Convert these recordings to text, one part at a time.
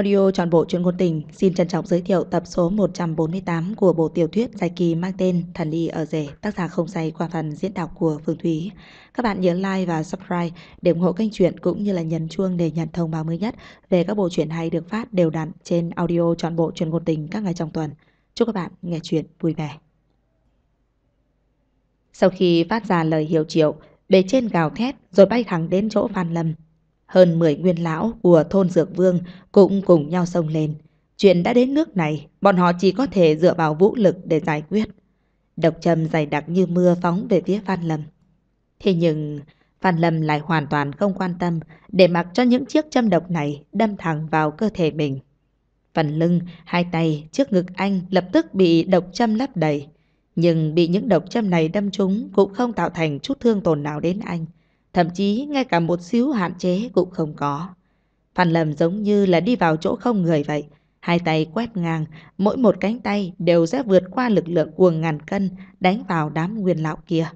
Audio tròn bộ chuyện ngôn tình xin trân trọng giới thiệu tập số 148 của bộ tiểu thuyết dài kỳ mang tên Thần Ly ở rể, tác giả không say qua phần diễn đọc của Phương Thúy. Các bạn nhớ like và subscribe để ủng hộ kênh truyện cũng như là nhấn chuông để nhận thông báo mới nhất về các bộ truyện hay được phát đều đặn trên audio trọn bộ chuyện ngôn tình các ngày trong tuần. Chúc các bạn nghe truyện vui vẻ. Sau khi phát ra lời hiệu triệu, bề trên gào thét rồi bay thẳng đến chỗ Phan Lâm hơn 10 nguyên lão của thôn Dược Vương cũng cùng nhau xông lên. Chuyện đã đến nước này, bọn họ chỉ có thể dựa vào vũ lực để giải quyết. Độc châm dày đặc như mưa phóng về phía Phan Lâm. Thế nhưng, Phan Lâm lại hoàn toàn không quan tâm để mặc cho những chiếc châm độc này đâm thẳng vào cơ thể mình. Phần lưng, hai tay, trước ngực anh lập tức bị độc châm lấp đầy. Nhưng bị những độc châm này đâm trúng cũng không tạo thành chút thương tổn nào đến anh thậm chí ngay cả một xíu hạn chế cũng không có. Phan Lâm giống như là đi vào chỗ không người vậy, hai tay quét ngang, mỗi một cánh tay đều sẽ vượt qua lực lượng cuồng ngàn cân đánh vào đám nguyên lão kia.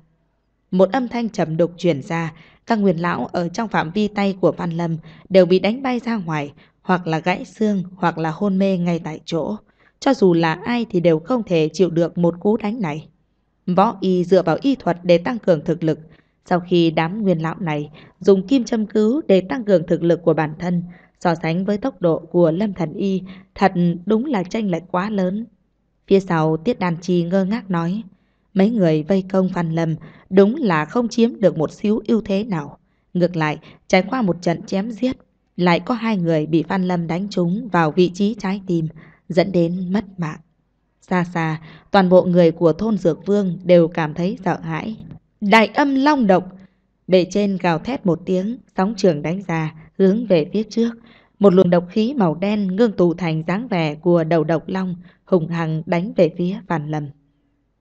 Một âm thanh trầm đục truyền ra, các nguyên lão ở trong phạm vi tay của Phan Lâm đều bị đánh bay ra ngoài, hoặc là gãy xương, hoặc là hôn mê ngay tại chỗ. Cho dù là ai thì đều không thể chịu được một cú đánh này. Võ y dựa vào y thuật để tăng cường thực lực, sau khi đám nguyên lão này dùng kim châm cứu để tăng cường thực lực của bản thân, so sánh với tốc độ của Lâm Thần Y, thật đúng là tranh lệch quá lớn. Phía sau Tiết Đàn Chi ngơ ngác nói, mấy người vây công Phan Lâm đúng là không chiếm được một xíu ưu thế nào. Ngược lại, trải qua một trận chém giết, lại có hai người bị Phan Lâm đánh trúng vào vị trí trái tim, dẫn đến mất mạng. Xa xa, toàn bộ người của thôn Dược Vương đều cảm thấy sợ hãi. Đại âm long động. Bề trên gào thét một tiếng, sóng trường đánh ra, hướng về phía trước. Một luồng độc khí màu đen ngưng tụ thành dáng vẻ của đầu độc long, hùng hằng đánh về phía phản lầm.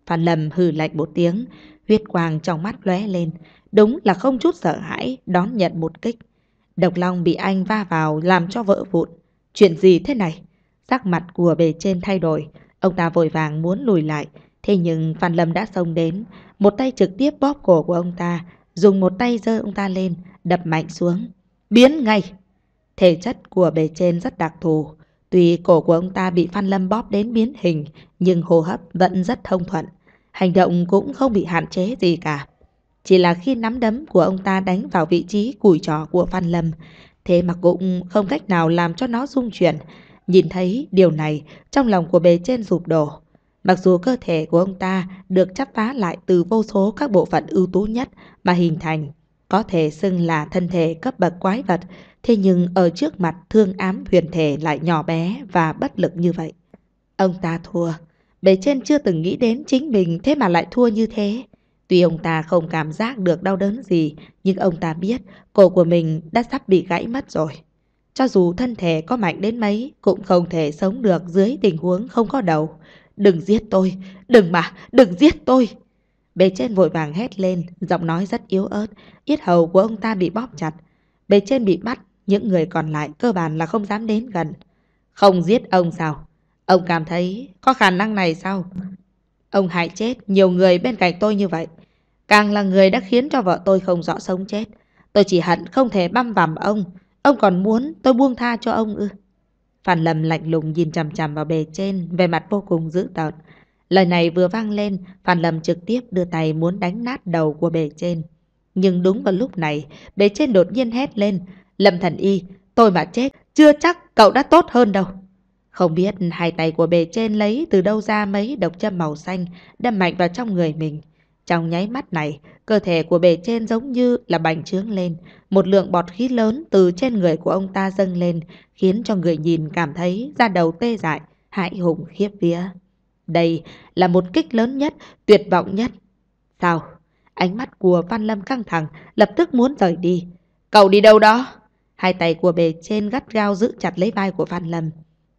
Phản lầm hừ lạnh một tiếng, huyết quang trong mắt lóe lên, đúng là không chút sợ hãi đón nhận một kích. Độc long bị anh va vào làm cho vỡ vụn. Chuyện gì thế này? Sắc mặt của bề trên thay đổi, ông ta vội vàng muốn lùi lại, Thế nhưng Phan Lâm đã xông đến, một tay trực tiếp bóp cổ của ông ta, dùng một tay giơ ông ta lên, đập mạnh xuống. Biến ngay! Thể chất của bề trên rất đặc thù. Tuy cổ của ông ta bị Phan Lâm bóp đến biến hình, nhưng hô hấp vẫn rất thông thuận. Hành động cũng không bị hạn chế gì cả. Chỉ là khi nắm đấm của ông ta đánh vào vị trí củi trò của Phan Lâm, thế mà cũng không cách nào làm cho nó rung chuyển. Nhìn thấy điều này, trong lòng của bề trên rụp đổ. Mặc dù cơ thể của ông ta được chắp vá lại từ vô số các bộ phận ưu tú nhất mà hình thành, có thể xưng là thân thể cấp bậc quái vật, thế nhưng ở trước mặt thương ám huyền thể lại nhỏ bé và bất lực như vậy. Ông ta thua, bề trên chưa từng nghĩ đến chính mình thế mà lại thua như thế. Tuy ông ta không cảm giác được đau đớn gì, nhưng ông ta biết cổ của mình đã sắp bị gãy mất rồi. Cho dù thân thể có mạnh đến mấy, cũng không thể sống được dưới tình huống không có đầu. Đừng giết tôi, đừng mà, đừng giết tôi. Bề trên vội vàng hét lên, giọng nói rất yếu ớt, yết hầu của ông ta bị bóp chặt. Bề trên bị bắt, những người còn lại cơ bản là không dám đến gần. Không giết ông sao? Ông cảm thấy có khả năng này sao? Ông hại chết nhiều người bên cạnh tôi như vậy. Càng là người đã khiến cho vợ tôi không rõ sống chết. Tôi chỉ hận không thể băm vằm ông. Ông còn muốn tôi buông tha cho ông ư? Phan Lâm lạnh lùng nhìn chằm chằm vào bề trên, về mặt vô cùng dữ tợn. Lời này vừa vang lên, Phan Lâm trực tiếp đưa tay muốn đánh nát đầu của bề trên. Nhưng đúng vào lúc này, bề trên đột nhiên hét lên. Lâm thần y, tôi mà chết, chưa chắc cậu đã tốt hơn đâu. Không biết hai tay của bề trên lấy từ đâu ra mấy độc châm màu xanh đâm mạnh vào trong người mình. Trong nháy mắt này, cơ thể của bề trên giống như là bành trướng lên, một lượng bọt khí lớn từ trên người của ông ta dâng lên, khiến cho người nhìn cảm thấy da đầu tê dại, hãi hùng khiếp vía. Đây là một kích lớn nhất, tuyệt vọng nhất. Sao? Ánh mắt của Văn Lâm căng thẳng, lập tức muốn rời đi. Cậu đi đâu đó? Hai tay của bề trên gắt gao giữ chặt lấy vai của Văn Lâm.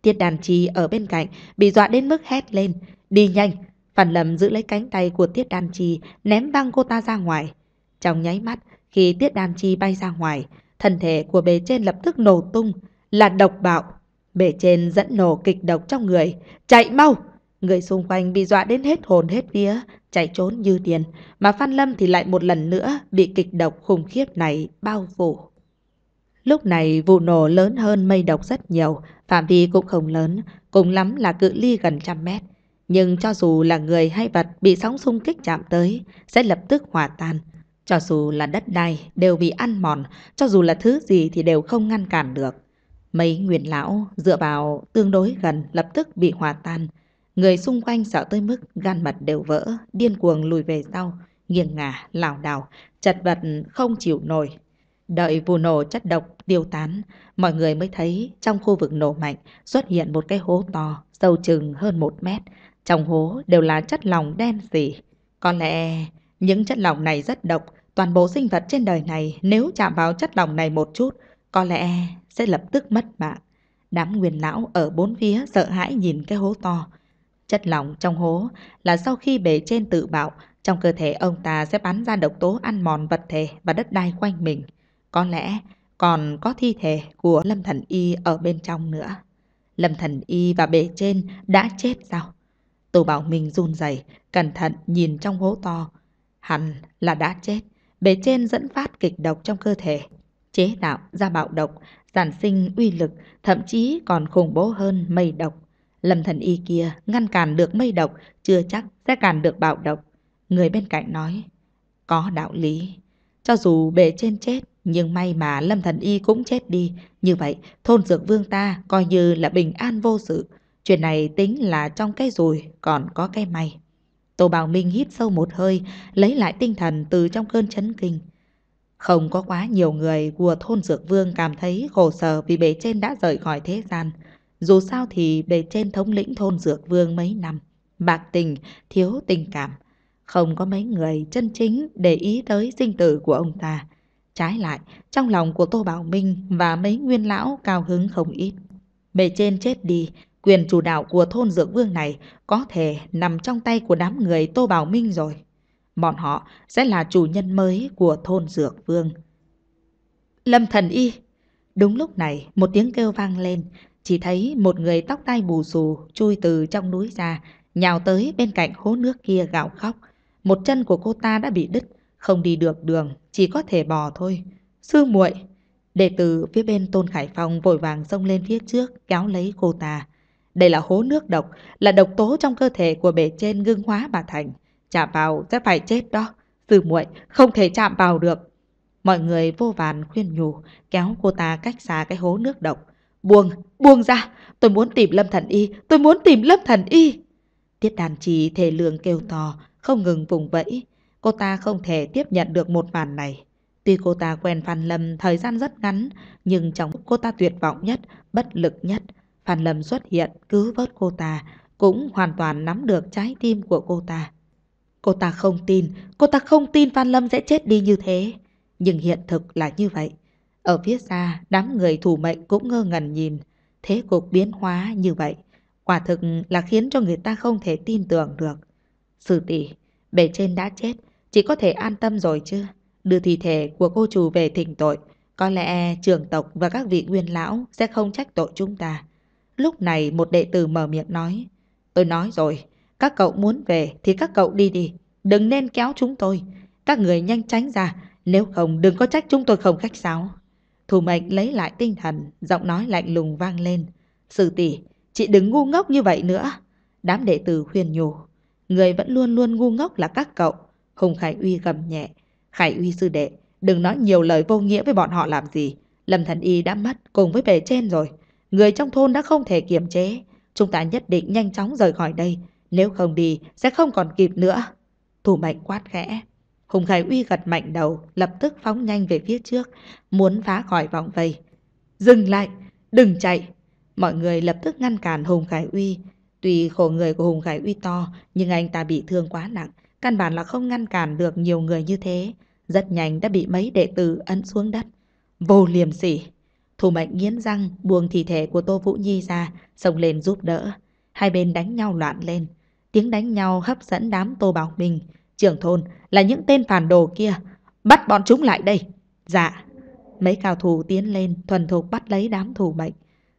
Tiết đàn trì ở bên cạnh, bị dọa đến mức hét lên. Đi nhanh, Phản lầm giữ lấy cánh tay của Tiết Đan Chi, ném văng cô ta ra ngoài. Trong nháy mắt, khi Tiết Đan Chi bay ra ngoài, thân thể của bề trên lập tức nổ tung, là độc bạo. Bề trên dẫn nổ kịch độc trong người, chạy mau! Người xung quanh bị dọa đến hết hồn hết vía, chạy trốn như điên, mà Phan Lâm thì lại một lần nữa bị kịch độc khủng khiếp này bao phủ. Lúc này vụ nổ lớn hơn mây độc rất nhiều, phạm vi cũng không lớn, cùng lắm là cự ly gần trăm mét. Nhưng cho dù là người hay vật bị sóng xung kích chạm tới, sẽ lập tức hòa tan. Cho dù là đất đai đều bị ăn mòn, cho dù là thứ gì thì đều không ngăn cản được. Mấy nguyên lão dựa vào tương đối gần lập tức bị hòa tan. Người xung quanh sợ tới mức gan mật đều vỡ, điên cuồng lùi về sau, nghiêng ngả, lảo đảo, chật vật không chịu nổi. Đợi vụ nổ chất độc tiêu tán, mọi người mới thấy trong khu vực nổ mạnh xuất hiện một cái hố to, sâu chừng hơn một mét, trong hố đều là chất lỏng đen xỉ. Có lẽ những chất lỏng này rất độc. Toàn bộ sinh vật trên đời này nếu chạm vào chất lỏng này một chút, có lẽ sẽ lập tức mất mạng. Đám nguyên lão ở bốn phía sợ hãi nhìn cái hố to. Chất lỏng trong hố là sau khi bề trên tự bạo, trong cơ thể ông ta sẽ bắn ra độc tố ăn mòn vật thể và đất đai quanh mình. Có lẽ còn có thi thể của Lâm Thần Y ở bên trong nữa. Lâm Thần Y và bề trên đã chết sao? Tô Bảo Minh run rẩy cẩn thận nhìn trong hố to. Hắn là đã chết, bề trên dẫn phát kịch độc trong cơ thể, chế tạo ra bạo độc, sản sinh uy lực, thậm chí còn khủng bố hơn mây độc. Lâm thần y kia ngăn cản được mây độc, chưa chắc sẽ cản được bạo độc. Người bên cạnh nói, có đạo lý. Cho dù bề trên chết, nhưng may mà lâm thần y cũng chết đi. Như vậy, thôn dược vương ta coi như là bình an vô sự. Chuyện này tính là trong cái rùi còn có cái may. Tô Bảo Minh hít sâu một hơi, lấy lại tinh thần từ trong cơn chấn kinh. Không có quá nhiều người của thôn Dược Vương cảm thấy khổ sở vì bề trên đã rời khỏi thế gian. Dù sao thì bề trên thống lĩnh thôn Dược Vương mấy năm, bạc tình, thiếu tình cảm. Không có mấy người chân chính để ý tới sinh tử của ông ta. Trái lại, trong lòng của Tô Bảo Minh và mấy nguyên lão cao hứng không ít. Bề trên chết đi, Quyền chủ đạo của thôn Dược Vương này có thể nằm trong tay của đám người Tô Bảo Minh rồi. Bọn họ sẽ là chủ nhân mới của thôn Dược Vương. Lâm thần y! Đúng lúc này, một tiếng kêu vang lên. Chỉ thấy một người tóc tai bù xù chui từ trong núi ra, nhào tới bên cạnh hố nước kia gào khóc. Một chân của cô ta đã bị đứt, không đi được đường, chỉ có thể bò thôi. Sư muội! Đệ tử phía bên Tôn Khải Phong vội vàng xông lên phía trước, kéo lấy cô ta. Đây là hố nước độc, là độc tố trong cơ thể của bể trên ngưng hóa mà thành. Chạm vào sẽ phải chết đó. Sư muội không thể chạm vào được. Mọi người vô vàn khuyên nhủ, kéo cô ta cách xa cái hố nước độc. Buông, buông ra, tôi muốn tìm lâm thần y, tôi muốn tìm lâm thần y. Tiết đàn trì thể lương kêu to, không ngừng vùng vẫy. Cô ta không thể tiếp nhận được một màn này. Tuy cô ta quen Phan Lâm thời gian rất ngắn, nhưng trong lúc cô ta tuyệt vọng nhất, bất lực nhất, Phan Lâm xuất hiện cứu vớt cô ta, cũng hoàn toàn nắm được trái tim của cô ta. Cô ta không tin, cô ta không tin Phan Lâm sẽ chết đi như thế. Nhưng hiện thực là như vậy. Ở phía xa, đám người thủ mệnh cũng ngơ ngẩn nhìn. Thế cục biến hóa như vậy, quả thực là khiến cho người ta không thể tin tưởng được. Sư tỷ, bề trên đã chết, chỉ có thể an tâm rồi chứ. Đưa thi thể của cô chủ về thỉnh tội, có lẽ trường tộc và các vị nguyên lão sẽ không trách tội chúng ta. Lúc này một đệ tử mở miệng nói. Tôi nói rồi, các cậu muốn về thì các cậu đi đi. Đừng nên kéo chúng tôi. Các người nhanh tránh ra, nếu không đừng có trách chúng tôi không khách sáo. Thủ mệnh lấy lại tinh thần, giọng nói lạnh lùng vang lên. Sư tỷ, chị đừng ngu ngốc như vậy nữa. Đám đệ tử khuyên nhủ. Người vẫn luôn luôn ngu ngốc là các cậu. Hùng Khải Uy gầm nhẹ. Khải Uy sư đệ, đừng nói nhiều lời vô nghĩa với bọn họ làm gì. Lâm Thần Y đã mất cùng với bề trên rồi. Người trong thôn đã không thể kiềm chế. Chúng ta nhất định nhanh chóng rời khỏi đây. Nếu không đi, sẽ không còn kịp nữa. Thủ mạnh quát khẽ. Hùng Khải Uy gật mạnh đầu, lập tức phóng nhanh về phía trước, muốn phá khỏi vòng vây. Dừng lại, đừng chạy. Mọi người lập tức ngăn cản Hùng Khải Uy. Tuy khổ người của Hùng Khải Uy to, nhưng anh ta bị thương quá nặng. Căn bản là không ngăn cản được nhiều người như thế. Rất nhanh đã bị mấy đệ tử ấn xuống đất. Vô liềm sỉ. Phù mạnh nghiến răng buông thi thể của Tô Vũ Nhi ra, xông lên giúp đỡ. Hai bên đánh nhau loạn lên. Tiếng đánh nhau hấp dẫn đám Tô Bảo Minh, trưởng thôn là những tên phản đồ kia. Bắt bọn chúng lại đây. Dạ. Mấy cao thủ tiến lên thuần thục bắt lấy đám thủ mệnh.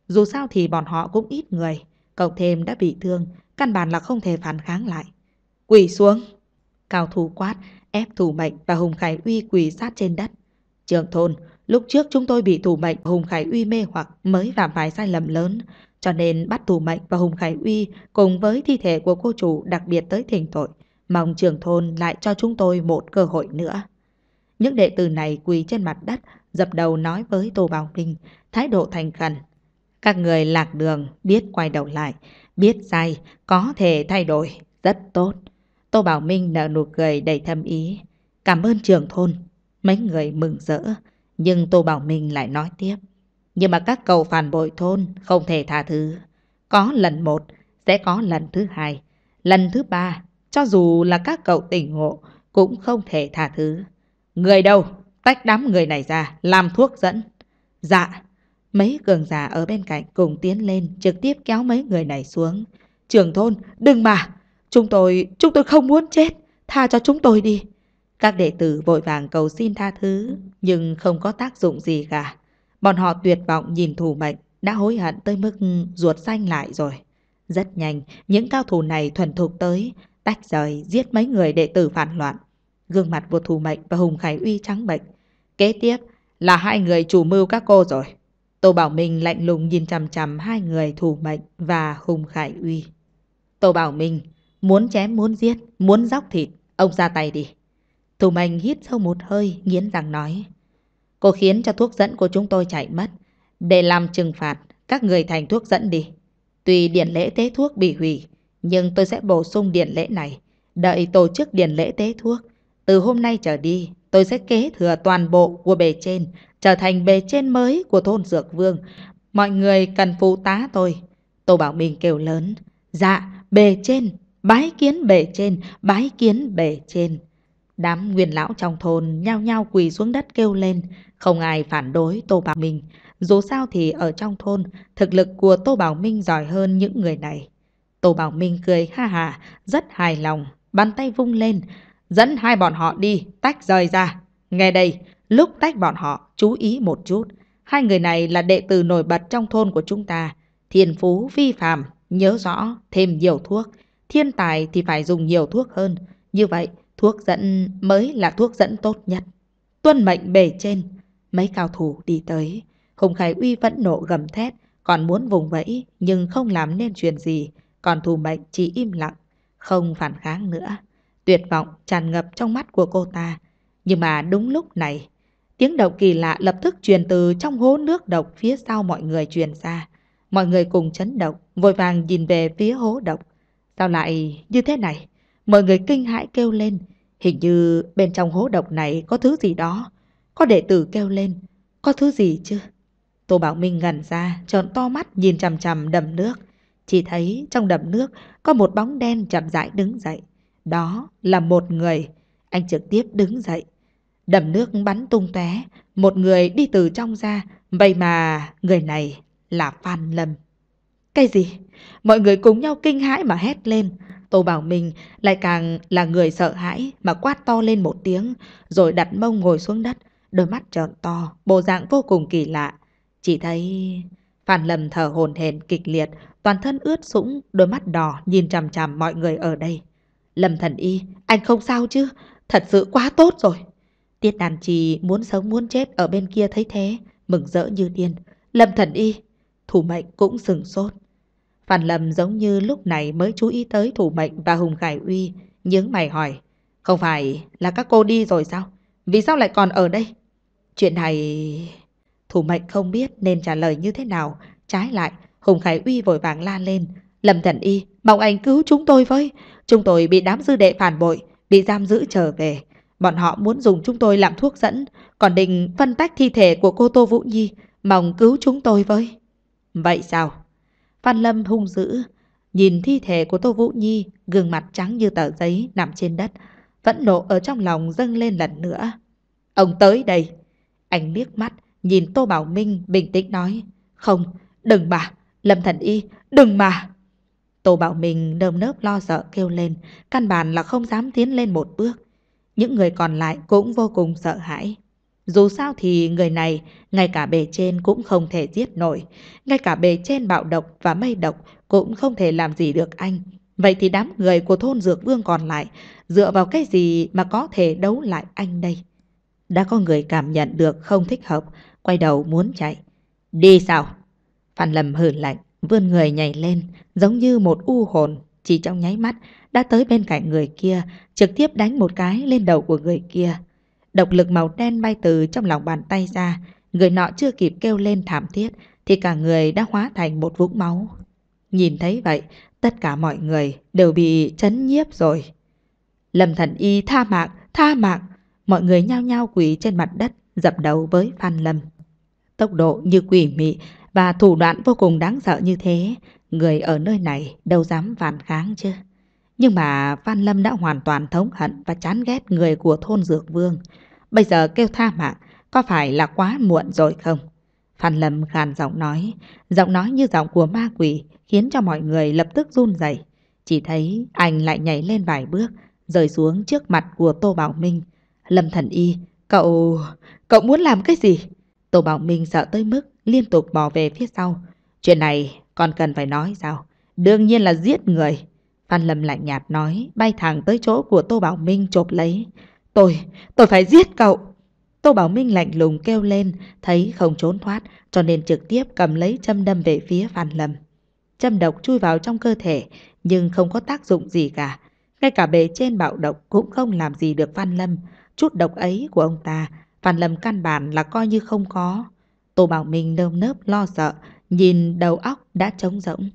Dù sao thì bọn họ cũng ít người. Cộng thêm đã bị thương, căn bản là không thể phản kháng lại. Quỳ xuống. Cao thủ quát, ép thủ mệnh và Hùng Khải Uy quỳ sát trên đất. trưởng thôn, Lúc trước chúng tôi bị thủ mệnh Hùng Khải Uy mê hoặc mới phạm phải sai lầm lớn, cho nên bắt thủ mệnh và Hùng Khải Uy cùng với thi thể của cô chủ đặc biệt tới thỉnh tội, mong trưởng thôn lại cho chúng tôi một cơ hội nữa. Những đệ tử này quỳ trên mặt đất, dập đầu nói với Tô Bảo Minh, thái độ thành khẩn. Các người lạc đường, biết quay đầu lại, biết sai, có thể thay đổi, rất tốt. Tô Bảo Minh nở nụ cười đầy thâm ý. Cảm ơn trưởng thôn. Mấy người mừng rỡ. Nhưng Tô Bảo Minh lại nói tiếp. Nhưng mà các cầu phản bội thôn không thể tha thứ. Có lần một, sẽ có lần thứ hai. Lần thứ ba, cho dù là các cậu tỉnh ngộ, cũng không thể tha thứ. Người đâu? Tách đám người này ra, làm thuốc dẫn. Dạ. Mấy cường giả ở bên cạnh cùng tiến lên, trực tiếp kéo mấy người này xuống. Trưởng thôn, đừng mà! Chúng tôi, chúng tôi không muốn chết. Tha cho chúng tôi đi. Các đệ tử vội vàng cầu xin tha thứ, nhưng không có tác dụng gì cả. Bọn họ tuyệt vọng nhìn thủ mệnh, đã hối hận tới mức ruột xanh lại rồi. Rất nhanh, những cao thủ này thuần thục tới, tách rời, giết mấy người đệ tử phản loạn. Gương mặt của thủ mệnh và Hùng Khải Uy trắng bệnh. Kế tiếp là hai người chủ mưu các cô rồi. Tô Bảo Minh lạnh lùng nhìn chằm chằm hai người thủ mệnh và Hùng Khải Uy. Tô Bảo Minh, muốn chém muốn giết, muốn dóc thịt, ông ra tay đi. Tùng Anh hít sâu một hơi, nghiến răng nói. Cô khiến cho thuốc dẫn của chúng tôi chạy mất. Để làm trừng phạt, các người thành thuốc dẫn đi. Tùy điển lễ tế thuốc bị hủy, nhưng tôi sẽ bổ sung điển lễ này. Đợi tổ chức điển lễ tế thuốc. Từ hôm nay trở đi, tôi sẽ kế thừa toàn bộ của bề trên, trở thành bề trên mới của thôn Dược Vương. Mọi người cần phụ tá tôi. Tô Bảo Minh kêu lớn. Dạ, bề trên, bái kiến bề trên, bái kiến bề trên. Đám nguyên lão trong thôn nhao nhao quỳ xuống đất kêu lên, không ai phản đối Tô Bảo Minh. Dù sao thì ở trong thôn, thực lực của Tô Bảo Minh giỏi hơn những người này. Tô Bảo Minh cười ha hà, rất hài lòng, bàn tay vung lên, dẫn hai bọn họ đi, tách rời ra. Nghe đây, lúc tách bọn họ, chú ý một chút. Hai người này là đệ tử nổi bật trong thôn của chúng ta. thiền phú vi phạm, nhớ rõ, thêm nhiều thuốc. Thiên tài thì phải dùng nhiều thuốc hơn. Như vậy, Thuốc dẫn mới là thuốc dẫn tốt nhất. Tuân mệnh bề trên. Mấy cao thủ đi tới. Hùng Khải Uy vẫn nộ gầm thét, còn muốn vùng vẫy nhưng không làm nên chuyện gì. Còn thủ mệnh chỉ im lặng, không phản kháng nữa. Tuyệt vọng tràn ngập trong mắt của cô ta. Nhưng mà đúng lúc này, tiếng động kỳ lạ lập tức truyền từ trong hố nước độc phía sau mọi người truyền ra. Mọi người cùng chấn động, vội vàng nhìn về phía hố độc. Sao lại như thế này? Mọi người kinh hãi kêu lên, hình như bên trong hố độc này có thứ gì đó. Có đệ tử kêu lên, có thứ gì chứ? Tô Bảo Minh ngẩn ra, trợn to mắt nhìn chằm chằm đầm nước. Chỉ thấy trong đầm nước có một bóng đen chậm rãi đứng dậy. Đó là một người. Anh trực tiếp đứng dậy. Đầm nước bắn tung tóe, một người đi từ trong ra. Vậy mà người này là Phan Lâm. Cái gì? Mọi người cùng nhau kinh hãi mà hét lên. Tô Bảo Minh lại càng là người sợ hãi mà quát to lên một tiếng, rồi đặt mông ngồi xuống đất, đôi mắt trợn to, bộ dạng vô cùng kỳ lạ. Chỉ thấy... Phan lầm thở hổn hển kịch liệt, toàn thân ướt sũng, đôi mắt đỏ nhìn chằm chằm mọi người ở đây. Lâm Thần Y, anh không sao chứ? Thật sự quá tốt rồi. Tiết Đàn Trì muốn sống muốn chết ở bên kia thấy thế, mừng rỡ như điên. Lâm Thần Y, thủ mệnh cũng sừng sốt. Phan Lâm giống như lúc này mới chú ý tới Thủ Mệnh và Hùng Khải Uy, nhướng mày hỏi. Không phải là các cô đi rồi sao? Vì sao lại còn ở đây? Chuyện này... Thủ Mệnh không biết nên trả lời như thế nào. Trái lại, Hùng Khải Uy vội vàng la lên. Lâm Thần Y, mong anh cứu chúng tôi với. Chúng tôi bị đám dư đệ phản bội, bị giam giữ trở về. Bọn họ muốn dùng chúng tôi làm thuốc dẫn, còn định phân tách thi thể của cô Tô Vũ Nhi. Mong cứu chúng tôi với. Vậy sao? Phan Lâm hung dữ, nhìn thi thể của Tô Vũ Nhi, gương mặt trắng như tờ giấy nằm trên đất, vẫn nộ ở trong lòng dâng lên lần nữa. Ông tới đây. Anh liếc mắt, nhìn Tô Bảo Minh bình tĩnh nói. Không, đừng mà, Lâm Thần Y, đừng mà. Tô Bảo Minh nơm nớp lo sợ kêu lên, căn bản là không dám tiến lên một bước. Những người còn lại cũng vô cùng sợ hãi. Dù sao thì người này, ngay cả bề trên cũng không thể giết nổi. Ngay cả bề trên bạo độc và mây độc cũng không thể làm gì được anh. Vậy thì đám người của thôn Dược Vương còn lại, dựa vào cái gì mà có thể đấu lại anh đây? Đã có người cảm nhận được không thích hợp, quay đầu muốn chạy. Đi sao? Phan Lâm hử lạnh, vươn người nhảy lên, giống như một u hồn, chỉ trong nháy mắt, đã tới bên cạnh người kia, trực tiếp đánh một cái lên đầu của người kia. Độc lực màu đen bay từ trong lòng bàn tay ra, người nọ chưa kịp kêu lên thảm thiết thì cả người đã hóa thành một vũng máu. Nhìn thấy vậy, tất cả mọi người đều bị chấn nhiếp rồi. Lâm thần y tha mạng, tha mạng, mọi người nhao nhao quỳ trên mặt đất, dập đầu với Phan Lâm. Tốc độ như quỷ mị và thủ đoạn vô cùng đáng sợ như thế, người ở nơi này đâu dám phản kháng chứ. Nhưng mà Phan Lâm đã hoàn toàn thống hận và chán ghét người của thôn Dược Vương. Bây giờ kêu tha mạng, có phải là quá muộn rồi không? Phan Lâm gàn giọng nói, giọng nói như giọng của ma quỷ, khiến cho mọi người lập tức run rẩy. Chỉ thấy anh lại nhảy lên vài bước, rời xuống trước mặt của Tô Bảo Minh. Lâm Thần Y, cậu... cậu muốn làm cái gì? Tô Bảo Minh sợ tới mức liên tục bỏ về phía sau. Chuyện này còn cần phải nói sao? Đương nhiên là giết người. Phan Lâm lạnh nhạt nói, bay thẳng tới chỗ của Tô Bảo Minh chộp lấy. Tôi, tôi phải giết cậu. Tô Bảo Minh lạnh lùng kêu lên, thấy không trốn thoát, cho nên trực tiếp cầm lấy châm đâm về phía Phan Lâm. Châm độc chui vào trong cơ thể, nhưng không có tác dụng gì cả. Ngay cả bề trên bạo động cũng không làm gì được Phan Lâm. Chút độc ấy của ông ta, Phan Lâm căn bản là coi như không có. Tô Bảo Minh nơm nớp lo sợ, nhìn đầu óc đã trống rỗng.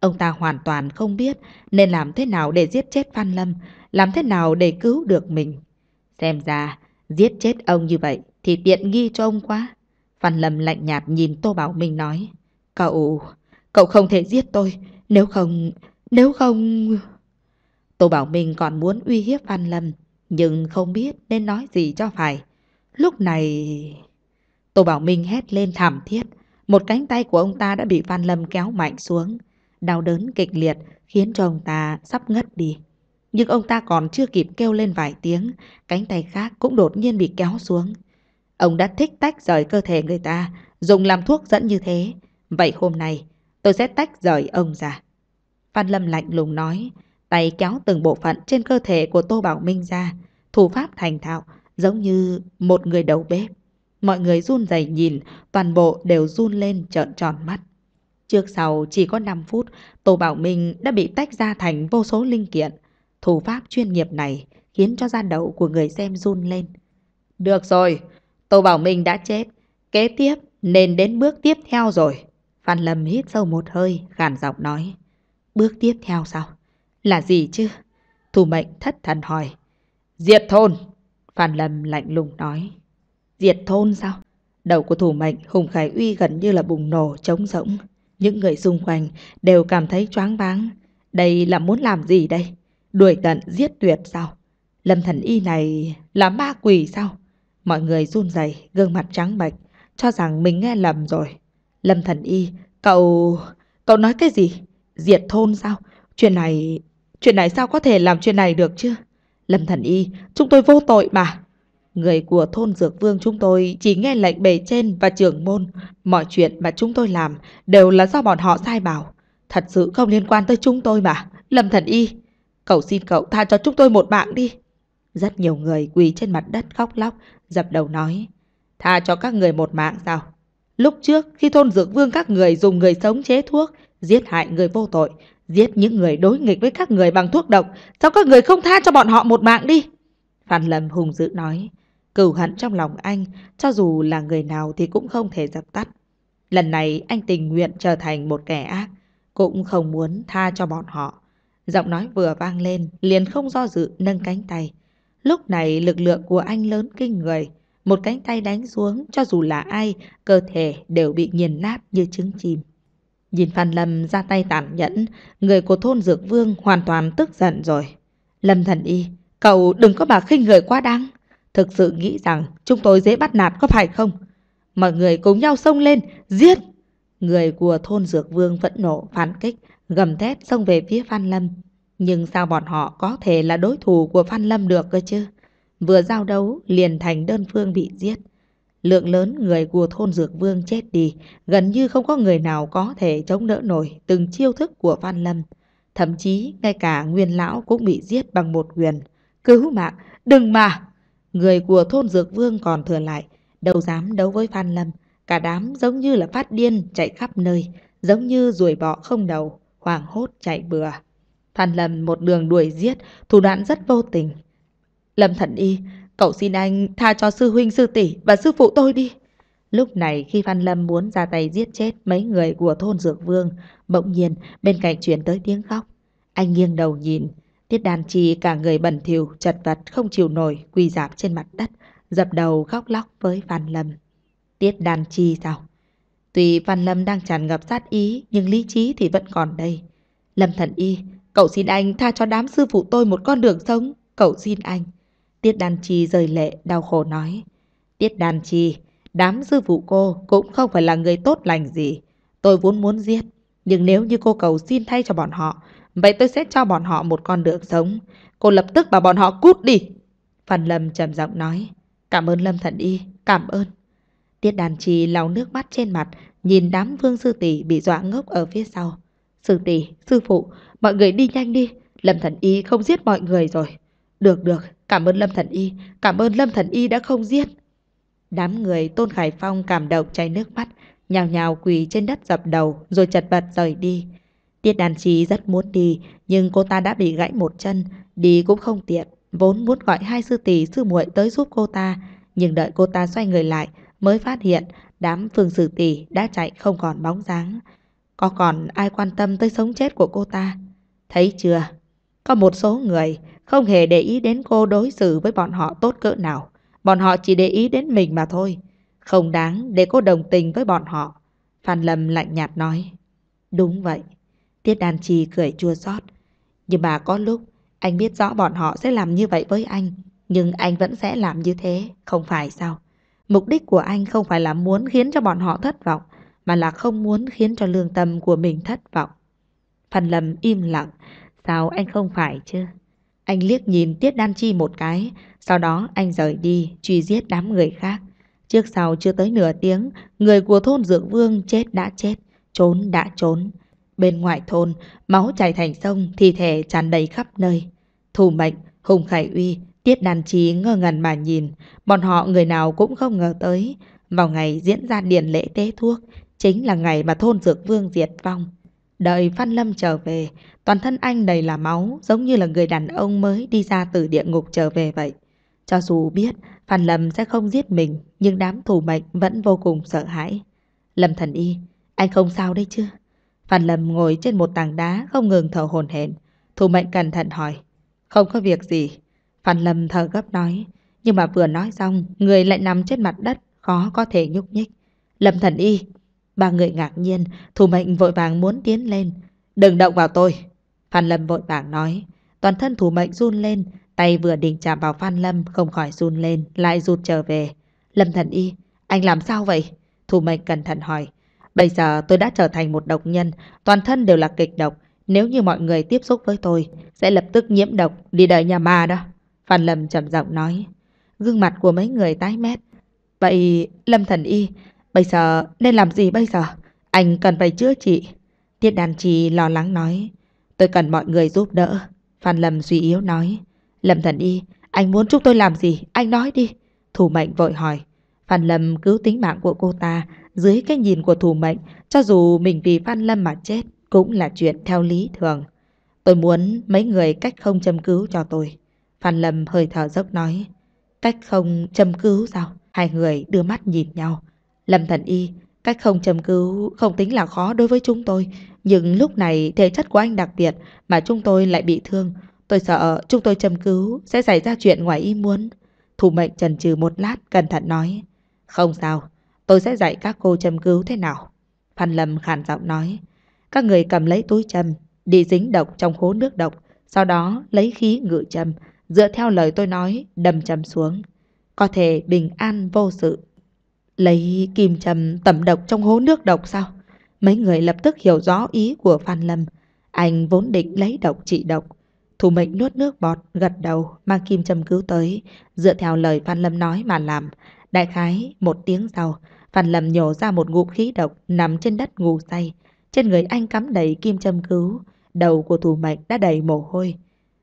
Ông ta hoàn toàn không biết nên làm thế nào để giết chết Phan Lâm, làm thế nào để cứu được mình. Xem ra, giết chết ông như vậy thì tiện nghi cho ông quá. Phan Lâm lạnh nhạt nhìn Tô Bảo Minh nói. Cậu, cậu không thể giết tôi, nếu không, nếu không... Tô Bảo Minh còn muốn uy hiếp Phan Lâm, nhưng không biết nên nói gì cho phải. Lúc này... Tô Bảo Minh hét lên thảm thiết. Một cánh tay của ông ta đã bị Phan Lâm kéo mạnh xuống. Đau đớn kịch liệt khiến cho ông ta sắp ngất đi nhưng ông ta còn chưa kịp kêu lên vài tiếng, cánh tay khác cũng đột nhiên bị kéo xuống. Ông đã thích tách rời cơ thể người ta, dùng làm thuốc dẫn như thế. Vậy hôm nay, tôi sẽ tách rời ông ra. Phan Lâm lạnh lùng nói, tay kéo từng bộ phận trên cơ thể của Tô Bảo Minh ra, thủ pháp thành thạo, giống như một người đầu bếp. Mọi người run rẩy nhìn, toàn bộ đều run lên trợn tròn mắt. Trước sau chỉ có 5 phút, Tô Bảo Minh đã bị tách ra thành vô số linh kiện. Thủ pháp chuyên nghiệp này khiến cho da đầu của người xem run lên. Được rồi, Tô Bảo Minh đã chết. Kế tiếp nên đến bước tiếp theo rồi. Phan Lâm hít sâu một hơi, gàn giọng nói. Bước tiếp theo sao? Là gì chứ? Thủ mệnh thất thần hỏi. Diệt thôn! Phan Lâm lạnh lùng nói. Diệt thôn sao? Đầu của thủ mệnh Hùng Khải Uy gần như là bùng nổ, trống rỗng. Những người xung quanh đều cảm thấy choáng váng. Đây là muốn làm gì đây? đuổi tận giết tuyệt sao? Lâm thần y này là ma quỷ sao? Mọi người run rẩy, gương mặt trắng bệch, cho rằng mình nghe lầm rồi. Lâm thần y, cậu... cậu nói cái gì? Diệt thôn sao? Chuyện này... chuyện này sao có thể làm chuyện này được chứ? Lâm thần y, chúng tôi vô tội mà. Người của thôn Dược Vương chúng tôi chỉ nghe lệnh bề trên và trưởng môn. Mọi chuyện mà chúng tôi làm đều là do bọn họ sai bảo. Thật sự không liên quan tới chúng tôi mà. Lâm thần y, cậu xin cậu tha cho chúng tôi một mạng đi. Rất nhiều người quỳ trên mặt đất khóc lóc, dập đầu nói. Tha cho các người một mạng sao? Lúc trước, khi thôn dược vương các người dùng người sống chế thuốc, giết hại người vô tội, giết những người đối nghịch với các người bằng thuốc độc, sao các người không tha cho bọn họ một mạng đi? Phan Lâm hùng dữ nói. Cửu hận trong lòng anh, cho dù là người nào thì cũng không thể dập tắt. Lần này anh tình nguyện trở thành một kẻ ác, cũng không muốn tha cho bọn họ. Giọng nói vừa vang lên, liền không do dự nâng cánh tay. Lúc này lực lượng của anh lớn kinh người. Một cánh tay đánh xuống, cho dù là ai, cơ thể đều bị nghiền nát như trứng chim. Nhìn Phan Lâm ra tay tàn nhẫn, người của thôn Dược Vương hoàn toàn tức giận rồi. Lâm thần y, cậu đừng có bà khinh người quá đáng. Thực sự nghĩ rằng chúng tôi dễ bắt nạt có phải không? Mọi người cùng nhau xông lên, giết! Người của thôn Dược Vương vẫn nổ phán kích, gầm thét xông về phía Phan Lâm. Nhưng sao bọn họ có thể là đối thủ của Phan Lâm được cơ chứ? Vừa giao đấu liền thành đơn phương bị giết. Lượng lớn người của thôn Dược Vương chết đi, gần như không có người nào có thể chống đỡ nổi từng chiêu thức của Phan Lâm. Thậm chí ngay cả Nguyên Lão cũng bị giết bằng một quyền. Cứu mạng, đừng mà! Người của thôn Dược Vương còn thừa lại, đâu dám đấu với Phan Lâm. Cả đám giống như là phát điên chạy khắp nơi, giống như ruồi bọ không đầu hoảng hốt chạy bừa. Phan Lâm một đường đuổi giết, thủ đoạn rất vô tình. Lâm Thần Y, cậu xin anh tha cho sư huynh sư tỷ và sư phụ tôi đi. Lúc này khi Phan Lâm muốn ra tay giết chết mấy người của thôn Dược Vương, bỗng nhiên bên cạnh truyền tới tiếng khóc. Anh nghiêng đầu nhìn, Tiết Đan Chi cả người bẩn thỉu, chật vật không chịu nổi, quỳ rạp trên mặt đất, dập đầu khóc lóc với Phan Lâm. Tiết Đan Chi sao? Tuy Văn Lâm đang tràn ngập sát ý, nhưng lý trí thì vẫn còn đây. Lâm Thần Y, cậu xin anh tha cho đám sư phụ tôi một con đường sống, cậu xin anh. Tiết đàn Chi rời lệ, đau khổ nói. Tiết đàn Chi, đám sư phụ cô cũng không phải là người tốt lành gì. Tôi vốn muốn giết, nhưng nếu như cô cầu xin thay cho bọn họ, vậy tôi sẽ cho bọn họ một con đường sống. Cô lập tức bảo bọn họ cút đi. Phan Lâm trầm giọng nói. Cảm ơn Lâm Thần Y, cảm ơn. Tiết đàn trì lau nước mắt trên mặt, nhìn đám vương sư tỷ bị dọa ngốc ở phía sau. Sư tỷ, sư phụ, mọi người đi nhanh đi, Lâm Thần Y không giết mọi người rồi. Được được, cảm ơn Lâm Thần Y, cảm ơn Lâm Thần Y đã không giết. Đám người Tôn Khải Phong cảm động chảy nước mắt, nhào nhào quỳ trên đất dập đầu rồi chật vật rời đi. Tiết đàn trí rất muốn đi, nhưng cô ta đã bị gãy một chân, đi cũng không tiện. Vốn muốn gọi hai sư tỷ sư muội tới giúp cô ta, nhưng đợi cô ta xoay người lại, mới phát hiện đám phương sử tỷ đã chạy không còn bóng dáng. Có còn ai quan tâm tới sống chết của cô ta? Thấy chưa? Có một số người không hề để ý đến cô đối xử với bọn họ tốt cỡ nào. Bọn họ chỉ để ý đến mình mà thôi. Không đáng để cô đồng tình với bọn họ. Phan Lâm lạnh nhạt nói. Đúng vậy. Tiết Đan trì cười chua xót. Nhưng mà có lúc anh biết rõ bọn họ sẽ làm như vậy với anh. Nhưng anh vẫn sẽ làm như thế, không phải sao? Mục đích của anh không phải là muốn khiến cho bọn họ thất vọng, mà là không muốn khiến cho lương tâm của mình thất vọng. Phần lầm im lặng, sao anh không phải chứ? Anh liếc nhìn Tiết Đan Chi một cái, sau đó anh rời đi, truy giết đám người khác. Trước sau chưa tới nửa tiếng, người của thôn Dưỡng Vương chết đã chết, trốn đã trốn. Bên ngoài thôn, máu chảy thành sông, thi thể tràn đầy khắp nơi. Thủ mệnh, Hùng Khải Uy Tiết đàn trí ngơ ngẩn mà nhìn, bọn họ người nào cũng không ngờ tới. Vào ngày diễn ra điền lễ tế thuốc, chính là ngày mà thôn dược vương diệt vong. Đợi Phan Lâm trở về, toàn thân anh đầy là máu, giống như là người đàn ông mới đi ra từ địa ngục trở về vậy. Cho dù biết Phan Lâm sẽ không giết mình, nhưng đám thủ mệnh vẫn vô cùng sợ hãi. Lâm thần y, anh không sao đấy chứ? Phan Lâm ngồi trên một tảng đá không ngừng thở hổn hển. Thủ mệnh cẩn thận hỏi, không có việc gì, Phan Lâm thở gấp nói, nhưng mà vừa nói xong, người lại nằm trên mặt đất, khó có thể nhúc nhích. Lâm thần y, ba người ngạc nhiên, thủ mệnh vội vàng muốn tiến lên. Đừng động vào tôi. Phan Lâm vội vàng nói, toàn thân thủ mệnh run lên, tay vừa định chạm vào Phan Lâm không khỏi run lên, lại rụt trở về. Lâm thần y, anh làm sao vậy? Thủ mệnh cẩn thận hỏi. Bây giờ tôi đã trở thành một độc nhân, toàn thân đều là kịch độc. Nếu như mọi người tiếp xúc với tôi, sẽ lập tức nhiễm độc, đi đời nhà ma đó. Phan Lâm trầm giọng nói. Gương mặt của mấy người tái mét. Vậy Lâm Thần Y, bây giờ nên làm gì bây giờ? Anh cần phải chữa trị. Tiết Đàn Trì lo lắng nói. Tôi cần mọi người giúp đỡ. Phan Lâm suy yếu nói. Lâm Thần Y, anh muốn chúng tôi làm gì? Anh nói đi. Thủ mệnh vội hỏi. Phan Lâm cứu tính mạng của cô ta dưới cái nhìn của thủ mệnh, cho dù mình vì Phan Lâm mà chết cũng là chuyện theo lý thường. Tôi muốn mấy người cách không châm cứu cho tôi. Phan Lâm hơi thở dốc nói. Cách không châm cứu sao? Hai người đưa mắt nhìn nhau. Lâm thần y, cách không châm cứu không tính là khó đối với chúng tôi. Nhưng lúc này thể chất của anh đặc biệt mà chúng tôi lại bị thương. Tôi sợ chúng tôi châm cứu sẽ xảy ra chuyện ngoài ý muốn. Thủ mệnh trần trừ một lát cẩn thận nói. Không sao, tôi sẽ dạy các cô châm cứu thế nào. Phan Lâm khàn giọng nói. Các người cầm lấy túi châm, đi dính độc trong hố nước độc, sau đó lấy khí ngự châm, dựa theo lời tôi nói, đầm châm xuống. Có thể bình an vô sự. Lấy kim châm tẩm độc trong hố nước độc sao? Mấy người lập tức hiểu rõ ý của Phan Lâm. Anh vốn định lấy độc trị độc. Thủ mệnh nuốt nước bọt, gật đầu, mang kim châm cứu tới. Dựa theo lời Phan Lâm nói mà làm. Đại khái, một tiếng sau, Phan Lâm nhổ ra một ngụm khí độc nằm trên đất ngủ say. Trên người anh cắm đầy kim châm cứu. Đầu của thủ mệnh đã đầy mồ hôi.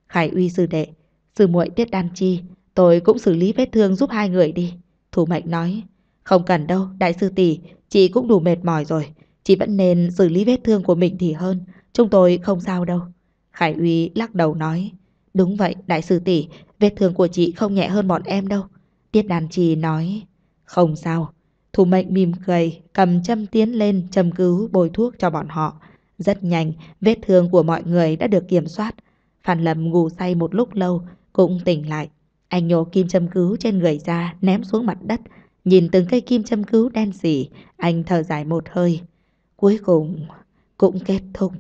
Khải uy sư đệ, Sư muội tiết đan chi, tôi cũng xử lý vết thương giúp hai người đi. Thủ mệnh nói, không cần đâu, đại sư tỷ, chị cũng đủ mệt mỏi rồi. Chị vẫn nên xử lý vết thương của mình thì hơn, chúng tôi không sao đâu. Khải Uy lắc đầu nói, đúng vậy, đại sư tỷ, vết thương của chị không nhẹ hơn bọn em đâu. Tiết Đan Chi nói, không sao. Thủ mệnh mỉm cười, cầm châm tiến lên châm cứu bôi thuốc cho bọn họ. Rất nhanh, vết thương của mọi người đã được kiểm soát. Phan Lâm ngủ say một lúc lâu, cũng tỉnh lại. Anh nhổ kim châm cứu trên người ra, ném xuống mặt đất. Nhìn từng cây kim châm cứu đen xỉ, anh thở dài một hơi. Cuối cùng, cũng kết thúc.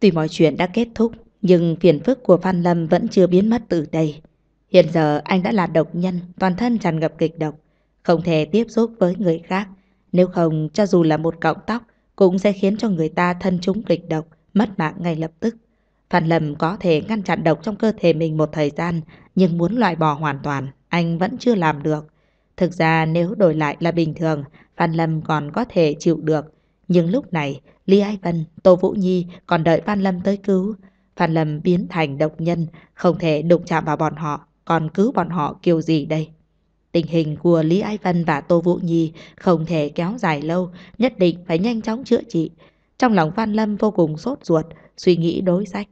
Tuy mọi chuyện đã kết thúc, nhưng phiền phức của Phan Lâm vẫn chưa biến mất từ đây. Hiện giờ anh đã là độc nhân, toàn thân tràn ngập kịch độc. Không thể tiếp xúc với người khác. Nếu không, cho dù là một cọng tóc, cũng sẽ khiến cho người ta thân chúng kịch độc, mất mạng ngay lập tức. Phan Lâm có thể ngăn chặn độc trong cơ thể mình một thời gian, nhưng muốn loại bỏ hoàn toàn, anh vẫn chưa làm được. Thực ra nếu đổi lại là bình thường, Phan Lâm còn có thể chịu được. Nhưng lúc này, Lý Ai Vân, Tô Vũ Nhi còn đợi Phan Lâm tới cứu. Phan Lâm biến thành độc nhân, không thể đụng chạm vào bọn họ, còn cứu bọn họ kiểu gì đây? Tình hình của Lý Ai Vân và Tô Vũ Nhi không thể kéo dài lâu, nhất định phải nhanh chóng chữa trị. Trong lòng Phan Lâm vô cùng sốt ruột, suy nghĩ đối sách.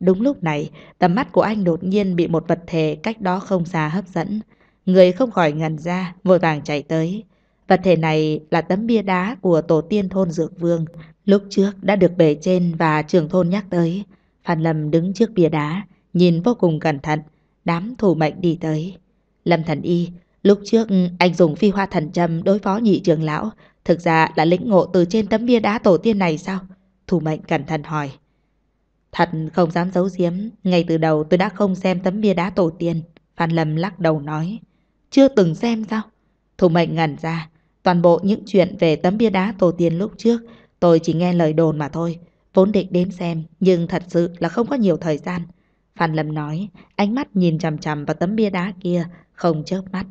Đúng lúc này, tầm mắt của anh đột nhiên bị một vật thể cách đó không xa hấp dẫn. Người không khỏi ngần ra, vội vàng chạy tới. Vật thể này là tấm bia đá của tổ tiên thôn Dược Vương, lúc trước đã được bề trên và trưởng thôn nhắc tới. Phan Lâm đứng trước bia đá, nhìn vô cùng cẩn thận, đám thủ mệnh đi tới. Lâm Thần Y, lúc trước anh dùng phi hoa thần châm đối phó nhị trưởng lão, thực ra là lĩnh ngộ từ trên tấm bia đá tổ tiên này sao? Thủ mệnh cẩn thận hỏi. Thật không dám giấu giếm, ngay từ đầu tôi đã không xem tấm bia đá tổ tiên. Phan Lâm lắc đầu nói, chưa từng xem sao? Thủ mệnh ngẩn ra, toàn bộ những chuyện về tấm bia đá tổ tiên lúc trước, tôi chỉ nghe lời đồn mà thôi. Vốn định đến xem, nhưng thật sự là không có nhiều thời gian. Phan Lâm nói, ánh mắt nhìn chằm chằm vào tấm bia đá kia, không chớp mắt.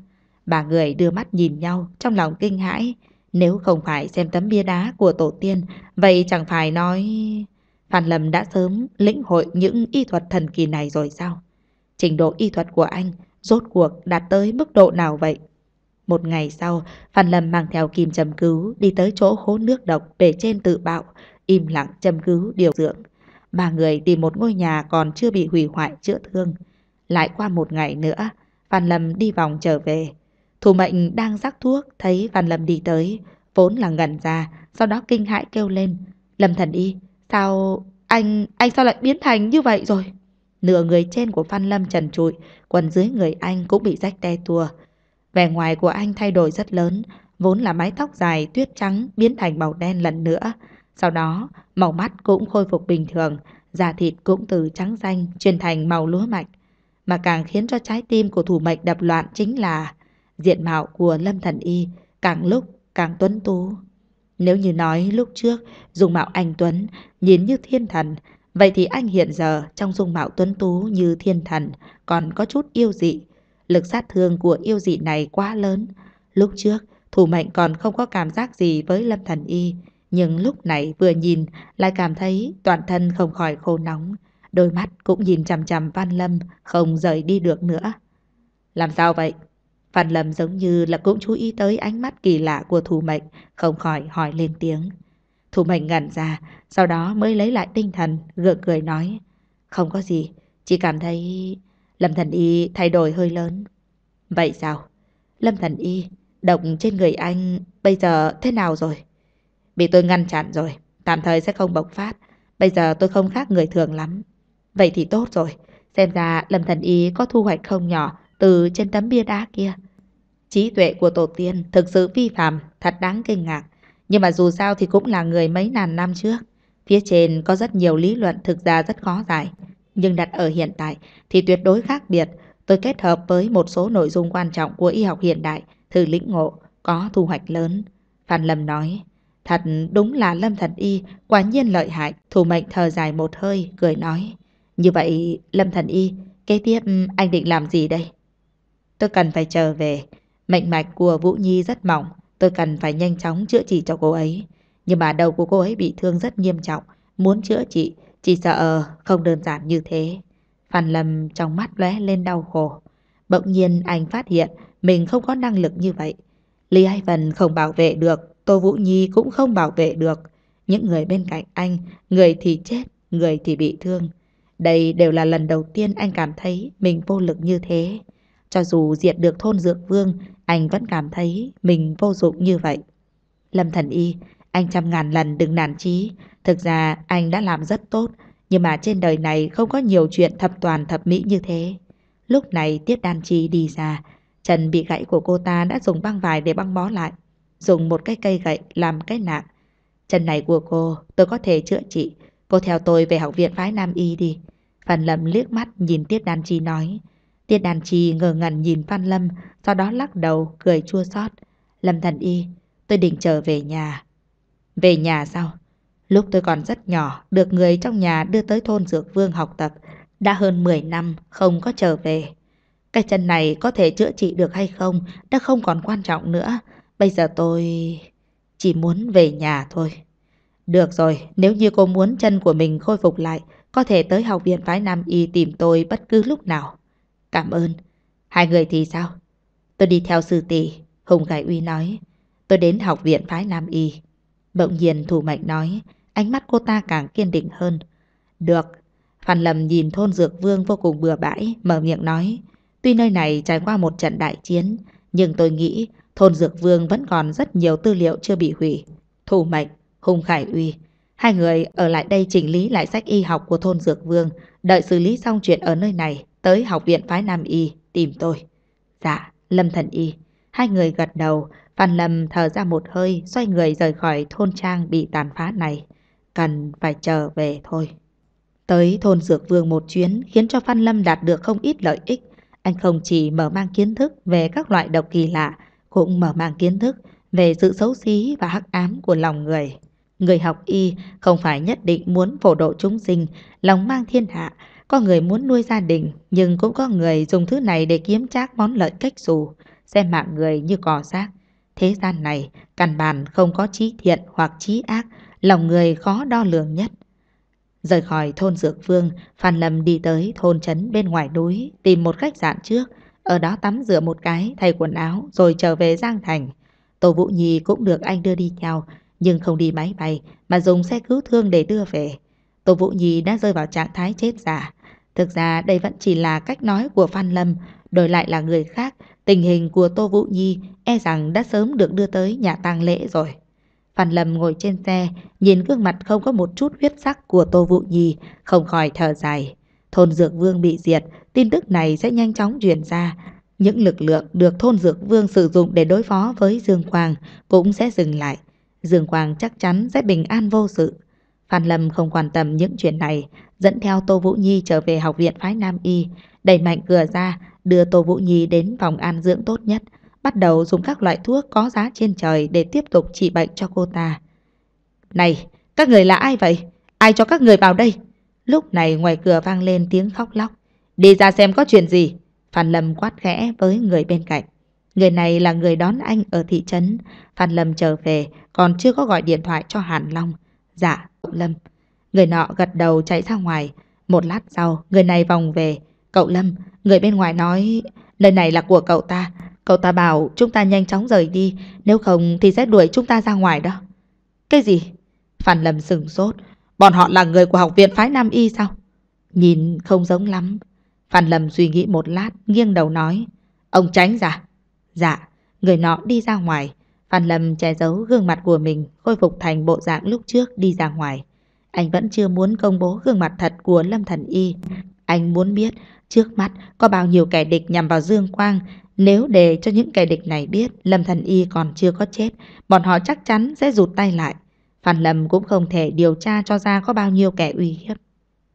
Bà người đưa mắt nhìn nhau, trong lòng kinh hãi. Nếu không phải xem tấm bia đá của tổ tiên, vậy chẳng phải nói... Phan Lâm đã sớm lĩnh hội những y thuật thần kỳ này rồi sao? Trình độ y thuật của anh rốt cuộc đạt tới mức độ nào vậy? Một ngày sau, Phan Lâm mang theo kim châm cứu đi tới chỗ hố nước độc bể trên tự bạo, im lặng châm cứu điều dưỡng. Ba người tìm một ngôi nhà còn chưa bị hủy hoại chữa thương. Lại qua một ngày nữa, Phan Lâm đi vòng trở về. Thủ mệnh đang rắc thuốc, thấy Phan Lâm đi tới, vốn là ngẩn ra, sau đó kinh hãi kêu lên. Lâm thần y, Sao... anh... anh sao lại biến thành như vậy rồi? Nửa người trên của Phan Lâm trần trụi, quần dưới người anh cũng bị rách te tua. Vẻ ngoài của anh thay đổi rất lớn, vốn là mái tóc dài tuyết trắng biến thành màu đen lần nữa. Sau đó, màu mắt cũng khôi phục bình thường, da thịt cũng từ trắng xanh chuyển thành màu lúa mạch. Mà càng khiến cho trái tim của thủ mệnh đập loạn chính là diện mạo của Lâm Thần Y càng lúc càng tuấn tú. Nếu như nói lúc trước, dung mạo anh Tuấn nhìn như thiên thần, vậy thì anh hiện giờ trong dung mạo Tuấn Tú như thiên thần còn có chút yêu dị. Lực sát thương của yêu dị này quá lớn. Lúc trước, thủ mệnh còn không có cảm giác gì với Lâm Thần Y, nhưng lúc này vừa nhìn lại cảm thấy toàn thân không khỏi khô nóng. Đôi mắt cũng nhìn chằm chằm Văn Lâm, không rời đi được nữa. Làm sao vậy? Phan Lâm giống như là cũng chú ý tới ánh mắt kỳ lạ của thủ mệnh, không khỏi hỏi lên tiếng. Thủ mệnh ngẩn ra, sau đó mới lấy lại tinh thần, gượng cười nói. Không có gì, chỉ cảm thấy... Lâm thần y thay đổi hơi lớn. Vậy sao? Lâm thần y, động trên người anh bây giờ thế nào rồi? Bị tôi ngăn chặn rồi, tạm thời sẽ không bộc phát. Bây giờ tôi không khác người thường lắm. Vậy thì tốt rồi, xem ra Lâm thần y có thu hoạch không nhỏ từ trên tấm bia đá kia. Trí tuệ của tổ tiên thực sự vi phạm, thật đáng kinh ngạc. Nhưng mà dù sao thì cũng là người mấy ngàn năm trước. Phía trên có rất nhiều lý luận thực ra rất khó giải. Nhưng đặt ở hiện tại thì tuyệt đối khác biệt. Tôi kết hợp với một số nội dung quan trọng của y học hiện đại, thử lĩnh ngộ, có thu hoạch lớn. Phan Lâm nói, thật đúng là Lâm Thần Y, quả nhiên lợi hại, thủ mệnh thờ dài một hơi, cười nói. Như vậy, Lâm Thần Y, kế tiếp anh định làm gì đây? Tôi cần phải trở về, Mệnh mạch của Vũ Nhi rất mỏng, tôi cần phải nhanh chóng chữa trị cho cô ấy. Nhưng mà đầu của cô ấy bị thương rất nghiêm trọng, muốn chữa trị, chỉ sợ không đơn giản như thế. Phan Lâm trong mắt lóe lên đau khổ. Bỗng nhiên anh phát hiện mình không có năng lực như vậy. Lý Hai Vân không bảo vệ được, Tô Vũ Nhi cũng không bảo vệ được. Những người bên cạnh anh, người thì chết, người thì bị thương. Đây đều là lần đầu tiên anh cảm thấy mình vô lực như thế. Cho dù diệt được thôn Dược Vương, anh vẫn cảm thấy mình vô dụng như vậy. Lâm Thần Y, anh trăm ngàn lần đừng nản chí. Thực ra anh đã làm rất tốt, nhưng mà trên đời này không có nhiều chuyện thập toàn thập mỹ như thế. Lúc này Tiết Đan Chi đi ra, chân bị gãy của cô ta đã dùng băng vải để băng bó lại, dùng một cái cây gậy làm cái nạng. Chân này của cô, tôi có thể chữa trị. Cô theo tôi về học viện phái Nam Y đi. Phần lầm liếc mắt nhìn Tiết Đan Chi nói. Tiết đàn trì ngờ ngẩn nhìn Phan Lâm, sau đó lắc đầu, cười chua xót. Lâm thần y, tôi định trở về nhà. Về nhà sao? Lúc tôi còn rất nhỏ, được người trong nhà đưa tới thôn Dược Vương học tập, đã hơn 10 năm không có trở về. Cái chân này có thể chữa trị được hay không đã không còn quan trọng nữa. Bây giờ tôi chỉ muốn về nhà thôi. Được rồi, nếu như cô muốn chân của mình khôi phục lại, có thể tới học viện phái Nam Y tìm tôi bất cứ lúc nào. Cảm ơn. Hai người thì sao? Tôi đi theo sư tỷ, Hùng Gài Uy nói. Tôi đến học viện phái Nam Y. Bỗng nhiên thủ mạnh nói, ánh mắt cô ta càng kiên định hơn. Được. Phan Lâm nhìn thôn Dược Vương vô cùng bừa bãi, mở miệng nói. Tuy nơi này trải qua một trận đại chiến, nhưng tôi nghĩ thôn Dược Vương vẫn còn rất nhiều tư liệu chưa bị hủy. Thủ mệnh, Hùng Khải Uy. Hai người ở lại đây chỉnh lý lại sách y học của thôn Dược Vương, đợi xử lý xong chuyện ở nơi này, Tới học viện phái Nam Y tìm tôi. Dạ, Lâm Thần Y. Hai người gật đầu, phan Lâm thở ra một hơi, xoay người rời khỏi thôn trang bị tàn phá này. Cần phải trở về thôi. Tới thôn Dược Vương một chuyến khiến cho Phan Lâm đạt được không ít lợi ích. Anh không chỉ mở mang kiến thức về các loại độc kỳ lạ, cũng mở mang kiến thức về sự xấu xí và hắc ám của lòng người. Người học y không phải nhất định muốn phổ độ chúng sinh, lòng mang thiên hạ, có người muốn nuôi gia đình, nhưng cũng có người dùng thứ này để kiếm trác món lợi cách dù, xem mạng người như cỏ rác. Thế gian này, căn bản không có trí thiện hoặc trí ác, lòng người khó đo lường nhất. Rời khỏi thôn Dược Vương, Phan Lâm đi tới thôn trấn bên ngoài núi, tìm một khách sạn trước, ở đó tắm rửa một cái, thay quần áo, rồi trở về Giang Thành. Tô Vũ Nhi cũng được anh đưa đi theo, nhưng không đi máy bay, mà dùng xe cứu thương để đưa về. Tô Vũ Nhi đã rơi vào trạng thái chết giả. Thực ra đây vẫn chỉ là cách nói của Phan Lâm, đổi lại là người khác, tình hình của Tô Vũ Nhi e rằng đã sớm được đưa tới nhà tang lễ rồi. Phan Lâm ngồi trên xe, nhìn gương mặt không có một chút huyết sắc của Tô Vũ Nhi, không khỏi thở dài. Thôn Dược Vương bị diệt, tin tức này sẽ nhanh chóng truyền ra. Những lực lượng được Thôn Dược Vương sử dụng để đối phó với Dương Quang cũng sẽ dừng lại. Dương Quang chắc chắn sẽ bình an vô sự. Phan Lâm không quan tâm những chuyện này, dẫn theo Tô Vũ Nhi trở về học viện phái Nam Y, đẩy mạnh cửa ra, đưa Tô Vũ Nhi đến phòng an dưỡng tốt nhất, bắt đầu dùng các loại thuốc có giá trên trời để tiếp tục trị bệnh cho cô ta. Này, các người là ai vậy? Ai cho các người vào đây? Lúc này ngoài cửa vang lên tiếng khóc lóc. Đi ra xem có chuyện gì? Phan Lâm quát khẽ với người bên cạnh. Người này là người đón anh ở thị trấn. Phan Lâm trở về, còn chưa có gọi điện thoại cho Hàn Long. Dạ, cậu Lâm. Người nọ gật đầu chạy ra ngoài. Một lát sau, người này vòng về. Cậu Lâm, người bên ngoài nói, nơi này là của cậu ta. Cậu ta bảo chúng ta nhanh chóng rời đi, nếu không thì sẽ đuổi chúng ta ra ngoài đó. Cái gì? Phan Lâm sừng sốt. Bọn họ là người của học viện phái Nam Y sao? Nhìn không giống lắm. Phan Lâm suy nghĩ một lát, nghiêng đầu nói. Ông tránh ra. Dạ, người nọ đi ra ngoài. Phan Lâm che giấu gương mặt của mình khôi phục thành bộ dạng lúc trước đi ra ngoài. Anh vẫn chưa muốn công bố gương mặt thật của Lâm Thần Y. Anh muốn biết trước mắt có bao nhiêu kẻ địch nhằm vào Dương Quang. Nếu để cho những kẻ địch này biết Lâm Thần Y còn chưa có chết, bọn họ chắc chắn sẽ rụt tay lại. Phan Lâm cũng không thể điều tra cho ra có bao nhiêu kẻ uy hiếp.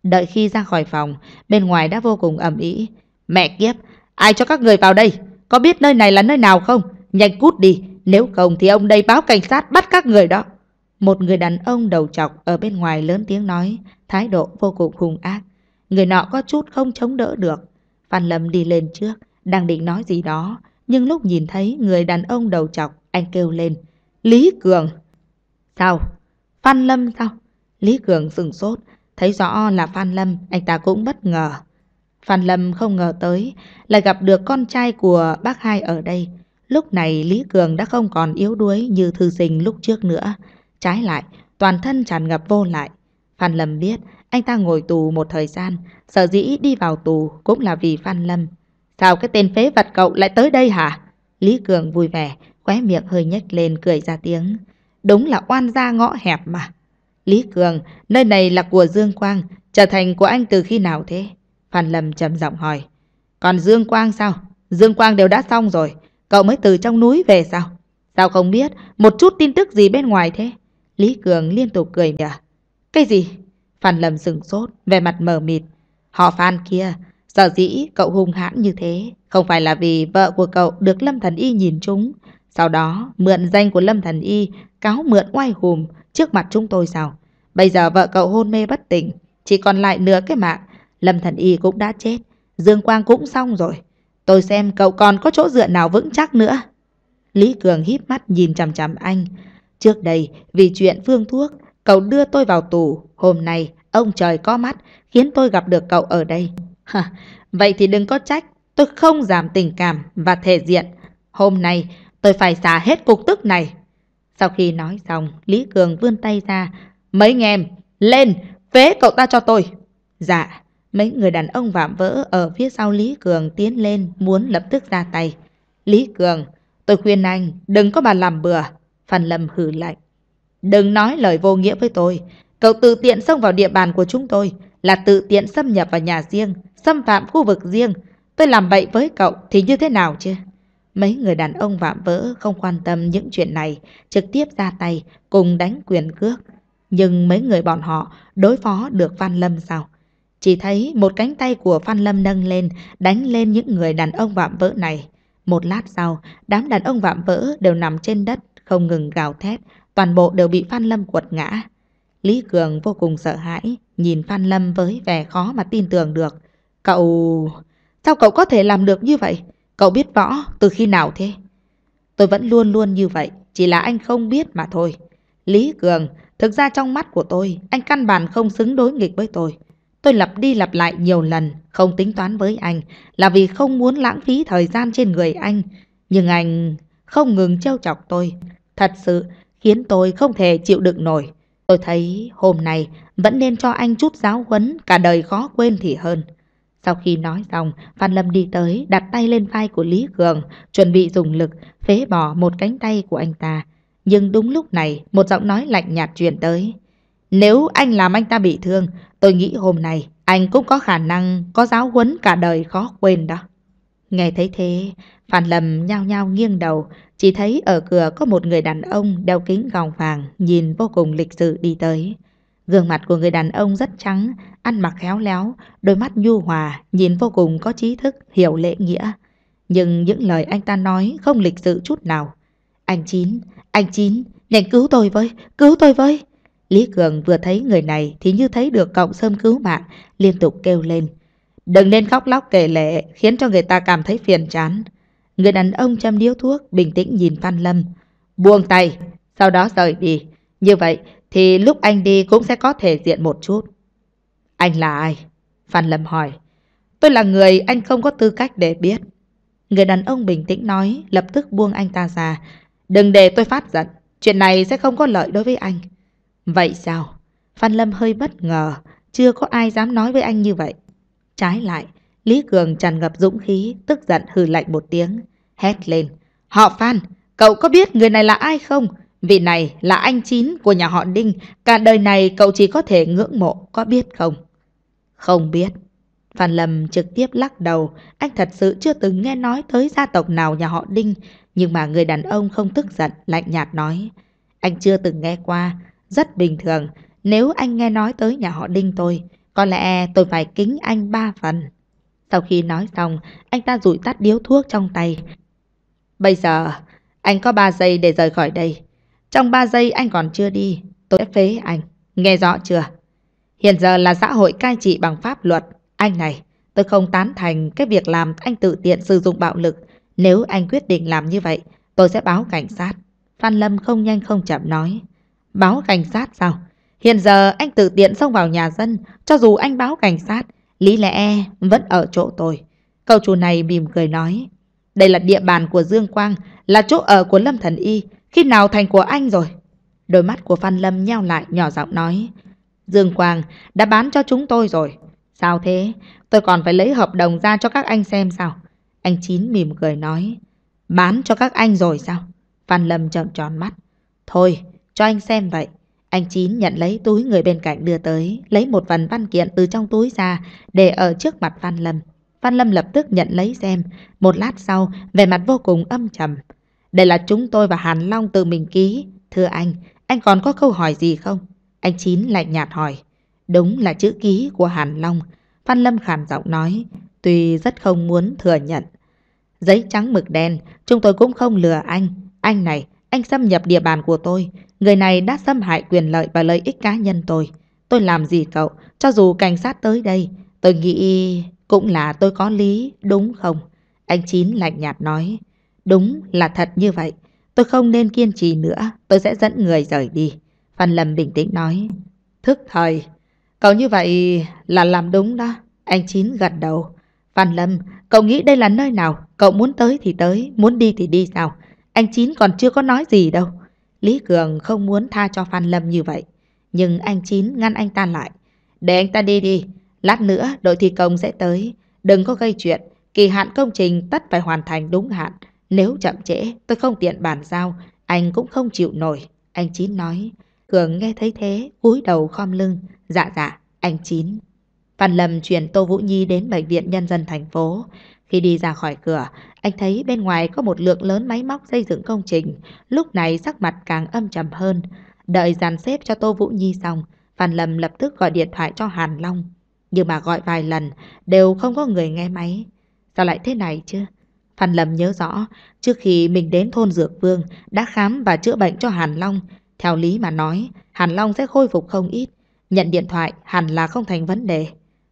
Đợi khi ra khỏi phòng, bên ngoài đã vô cùng ầm ĩ. Mẹ kiếp, ai cho các người vào đây? Có biết nơi này là nơi nào không? Nhanh cút đi, nếu không thì ông đây báo cảnh sát bắt các người đó. Một người đàn ông đầu chọc ở bên ngoài lớn tiếng nói, thái độ vô cùng hung ác. Người nọ có chút không chống đỡ được. Phan Lâm đi lên trước, đang định nói gì đó, nhưng lúc nhìn thấy người đàn ông đầu chọc, anh kêu lên, Lý Cường. Sao? Phan Lâm sao? Lý Cường sừng sốt, thấy rõ là Phan Lâm, anh ta cũng bất ngờ. Phan Lâm không ngờ tới, lại gặp được con trai của bác hai ở đây. Lúc này Lý Cường đã không còn yếu đuối như thư sinh lúc trước nữa. Trái lại, toàn thân tràn ngập vô lại. Phan Lâm biết anh ta ngồi tù một thời gian, sợ dĩ đi vào tù cũng là vì Phan Lâm. Sao cái tên phế vật cậu lại tới đây hả? Lý Cường vui vẻ, khóe miệng hơi nhếch lên cười ra tiếng. Đúng là oan gia ngõ hẹp mà. Lý Cường, nơi này là của Dương Quang, trở thành của anh từ khi nào thế? Phan Lâm trầm giọng hỏi. Còn Dương Quang sao? Dương Quang đều đã xong rồi, Cậu mới từ trong núi về sao? Sao không biết? Một chút tin tức gì bên ngoài thế? Lý Cường liên tục cười mỉa. Cái gì? Phan Lâm sừng sốt, về mặt mờ mịt. Họ Phan kia, sở dĩ cậu hung hãn như thế, không phải là vì vợ của cậu được Lâm Thần Y nhìn trúng. Sau đó, mượn danh của Lâm Thần Y, cáo mượn oai hùm trước mặt chúng tôi sao? Bây giờ vợ cậu hôn mê bất tỉnh, chỉ còn lại nửa cái mạng. Lâm Thần Y cũng đã chết, Dương Quang cũng xong rồi. Tôi xem cậu còn có chỗ dựa nào vững chắc nữa. Lý Cường híp mắt nhìn chằm chằm anh. Trước đây, vì chuyện phương thuốc, cậu đưa tôi vào tù. Hôm nay, ông trời có mắt, khiến tôi gặp được cậu ở đây. ha, vậy thì đừng có trách, tôi không giảm tình cảm và thể diện. Hôm nay, tôi phải xả hết cục tức này. Sau khi nói xong, Lý Cường vươn tay ra. Mấy anh em, lên, phế cậu ta cho tôi. Dạ. Mấy người đàn ông vạm vỡ ở phía sau Lý Cường tiến lên muốn lập tức ra tay. Lý Cường, tôi khuyên anh đừng có mà làm bừa. Phan Lâm hử lạnh. Đừng nói lời vô nghĩa với tôi. Cậu tự tiện xông vào địa bàn của chúng tôi là tự tiện xâm nhập vào nhà riêng, xâm phạm khu vực riêng. Tôi làm vậy với cậu thì như thế nào chứ? Mấy người đàn ông vạm vỡ không quan tâm những chuyện này, trực tiếp ra tay cùng đánh quyền cước. Nhưng mấy người bọn họ đối phó được Phan Lâm sao? Chỉ thấy một cánh tay của Phan Lâm nâng lên, đánh lên những người đàn ông vạm vỡ này. Một lát sau, đám đàn ông vạm vỡ đều nằm trên đất, không ngừng gào thét, toàn bộ đều bị Phan Lâm quật ngã. Lý Cường vô cùng sợ hãi, nhìn Phan Lâm với vẻ khó mà tin tưởng được. Cậu... Sao cậu có thể làm được như vậy? Cậu biết võ từ khi nào thế? Tôi vẫn luôn luôn như vậy, chỉ là anh không biết mà thôi. Lý Cường, thực ra trong mắt của tôi, anh căn bản không xứng đối nghịch với tôi. Tôi lặp đi lặp lại nhiều lần, không tính toán với anh, là vì không muốn lãng phí thời gian trên người anh. Nhưng anh không ngừng trêu chọc tôi. Thật sự, khiến tôi không thể chịu đựng nổi. Tôi thấy hôm nay vẫn nên cho anh chút giáo huấn, cả đời khó quên thì hơn. Sau khi nói xong, Phan Lâm đi tới, đặt tay lên vai của Lý Cường, chuẩn bị dùng lực, phế bỏ một cánh tay của anh ta. Nhưng đúng lúc này, một giọng nói lạnh nhạt truyền tới. Nếu anh làm anh ta bị thương, tôi nghĩ hôm nay anh cũng có khả năng có giáo huấn cả đời khó quên đó. Nghe thấy thế, Phan Lâm nhao nhao nghiêng đầu, chỉ thấy ở cửa có một người đàn ông đeo kính gòng vàng, nhìn vô cùng lịch sự đi tới. Gương mặt của người đàn ông rất trắng, ăn mặc khéo léo, đôi mắt nhu hòa, nhìn vô cùng có trí thức, hiểu lễ nghĩa. Nhưng những lời anh ta nói không lịch sự chút nào. Anh Chín, anh Chín, nhanh cứu tôi với, cứu tôi với. Lý Cường vừa thấy người này thì như thấy được cộng sơm cứu mạng, liên tục kêu lên. Đừng nên khóc lóc kể lệ, khiến cho người ta cảm thấy phiền chán. Người đàn ông châm điếu thuốc, bình tĩnh nhìn Phan Lâm. Buông tay, sau đó rời đi. Như vậy thì lúc anh đi cũng sẽ có thể diện một chút. Anh là ai? Phan Lâm hỏi. Tôi là người anh không có tư cách để biết. Người đàn ông bình tĩnh nói, lập tức buông anh ta ra. Đừng để tôi phát giận, chuyện này sẽ không có lợi đối với anh. Vậy sao? Phan Lâm hơi bất ngờ, chưa có ai dám nói với anh như vậy. Trái lại, Lý Cường tràn ngập dũng khí, tức giận hừ lạnh một tiếng, hét lên. Họ Phan, cậu có biết người này là ai không? Vị này là anh chín của nhà họ Đinh, cả đời này cậu chỉ có thể ngưỡng mộ, có biết không? Không biết. Phan Lâm trực tiếp lắc đầu, anh thật sự chưa từng nghe nói tới gia tộc nào nhà họ Đinh, nhưng mà người đàn ông không tức giận, lạnh nhạt nói. Anh chưa từng nghe qua, rất bình thường. Nếu anh nghe nói tới nhà họ Đinh tôi, có lẽ tôi phải kính anh ba phần. Sau khi nói xong, anh ta rủi tắt điếu thuốc trong tay. Bây giờ, anh có ba giây để rời khỏi đây. Trong ba giây anh còn chưa đi, tôi sẽ phế anh. Nghe rõ chưa? Hiện giờ là xã hội cai trị bằng pháp luật. Anh này, tôi không tán thành cái việc làm anh tự tiện sử dụng bạo lực. Nếu anh quyết định làm như vậy, tôi sẽ báo cảnh sát. Phan Lâm không nhanh không chậm nói. Báo cảnh sát sao? Hiện giờ anh tự tiện xông vào nhà dân, cho dù anh báo cảnh sát, lý lẽ vẫn ở chỗ tôi. Cậu chủ này mỉm cười nói, đây là địa bàn của Dương Quang, là chỗ ở của Lâm Thần Y, khi nào thành của anh rồi? Đôi mắt của Phan Lâm nheo lại nhỏ giọng nói, Dương Quang đã bán cho chúng tôi rồi. Sao thế? Tôi còn phải lấy hợp đồng ra cho các anh xem sao? Anh Chín mỉm cười nói, bán cho các anh rồi sao? Phan Lâm trợn tròn mắt. Thôi, cho anh xem vậy. Anh Chín nhận lấy túi người bên cạnh đưa tới, lấy một phần văn kiện từ trong túi ra để ở trước mặt Văn Lâm. Văn Lâm lập tức nhận lấy xem, một lát sau, vẻ mặt vô cùng âm trầm. Đây là chúng tôi và Hàn Long tự mình ký. Thưa anh, anh còn có câu hỏi gì không? Anh Chín lạnh nhạt hỏi. Đúng là chữ ký của Hàn Long. Văn Lâm khàn giọng nói, tuy rất không muốn thừa nhận. Giấy trắng mực đen, chúng tôi cũng không lừa anh. Anh này, anh xâm nhập địa bàn của tôi. Người này đã xâm hại quyền lợi và lợi ích cá nhân tôi. Tôi làm gì cậu, cho dù cảnh sát tới đây, tôi nghĩ cũng là tôi có lý, đúng không? Anh Chín lạnh nhạt nói. Đúng là thật như vậy. Tôi không nên kiên trì nữa, tôi sẽ dẫn người rời đi. Phan Lâm bình tĩnh nói. Thức thời, cậu như vậy là làm đúng đó. Anh Chín gật đầu. Phan Lâm, cậu nghĩ đây là nơi nào? Cậu muốn tới thì tới, muốn đi thì đi sao? Anh Chín còn chưa có nói gì đâu. Lý Cường không muốn tha cho Phan Lâm như vậy. Nhưng anh Chín ngăn anh ta lại. Để anh ta đi đi. Lát nữa đội thi công sẽ tới. Đừng có gây chuyện. Kỳ hạn công trình tất phải hoàn thành đúng hạn. Nếu chậm trễ, tôi không tiện bàn giao. Anh cũng không chịu nổi. Anh Chín nói. Cường nghe thấy thế, cúi đầu khom lưng. Dạ dạ, anh Chín. Phan Lâm chuyển Tô Vũ Nhi đến Bệnh viện Nhân dân thành phố. Khi đi ra khỏi cửa, anh thấy bên ngoài có một lượng lớn máy móc xây dựng công trình, lúc này sắc mặt càng âm trầm hơn. Đợi dàn xếp cho Tô Vũ Nhi xong, Phan Lâm lập tức gọi điện thoại cho Hàn Long. Nhưng mà gọi vài lần, đều không có người nghe máy. Sao lại thế này chứ? Phan Lâm nhớ rõ, trước khi mình đến thôn Dược Vương, đã khám và chữa bệnh cho Hàn Long. Theo lý mà nói, Hàn Long sẽ khôi phục không ít. Nhận điện thoại hẳn là không thành vấn đề.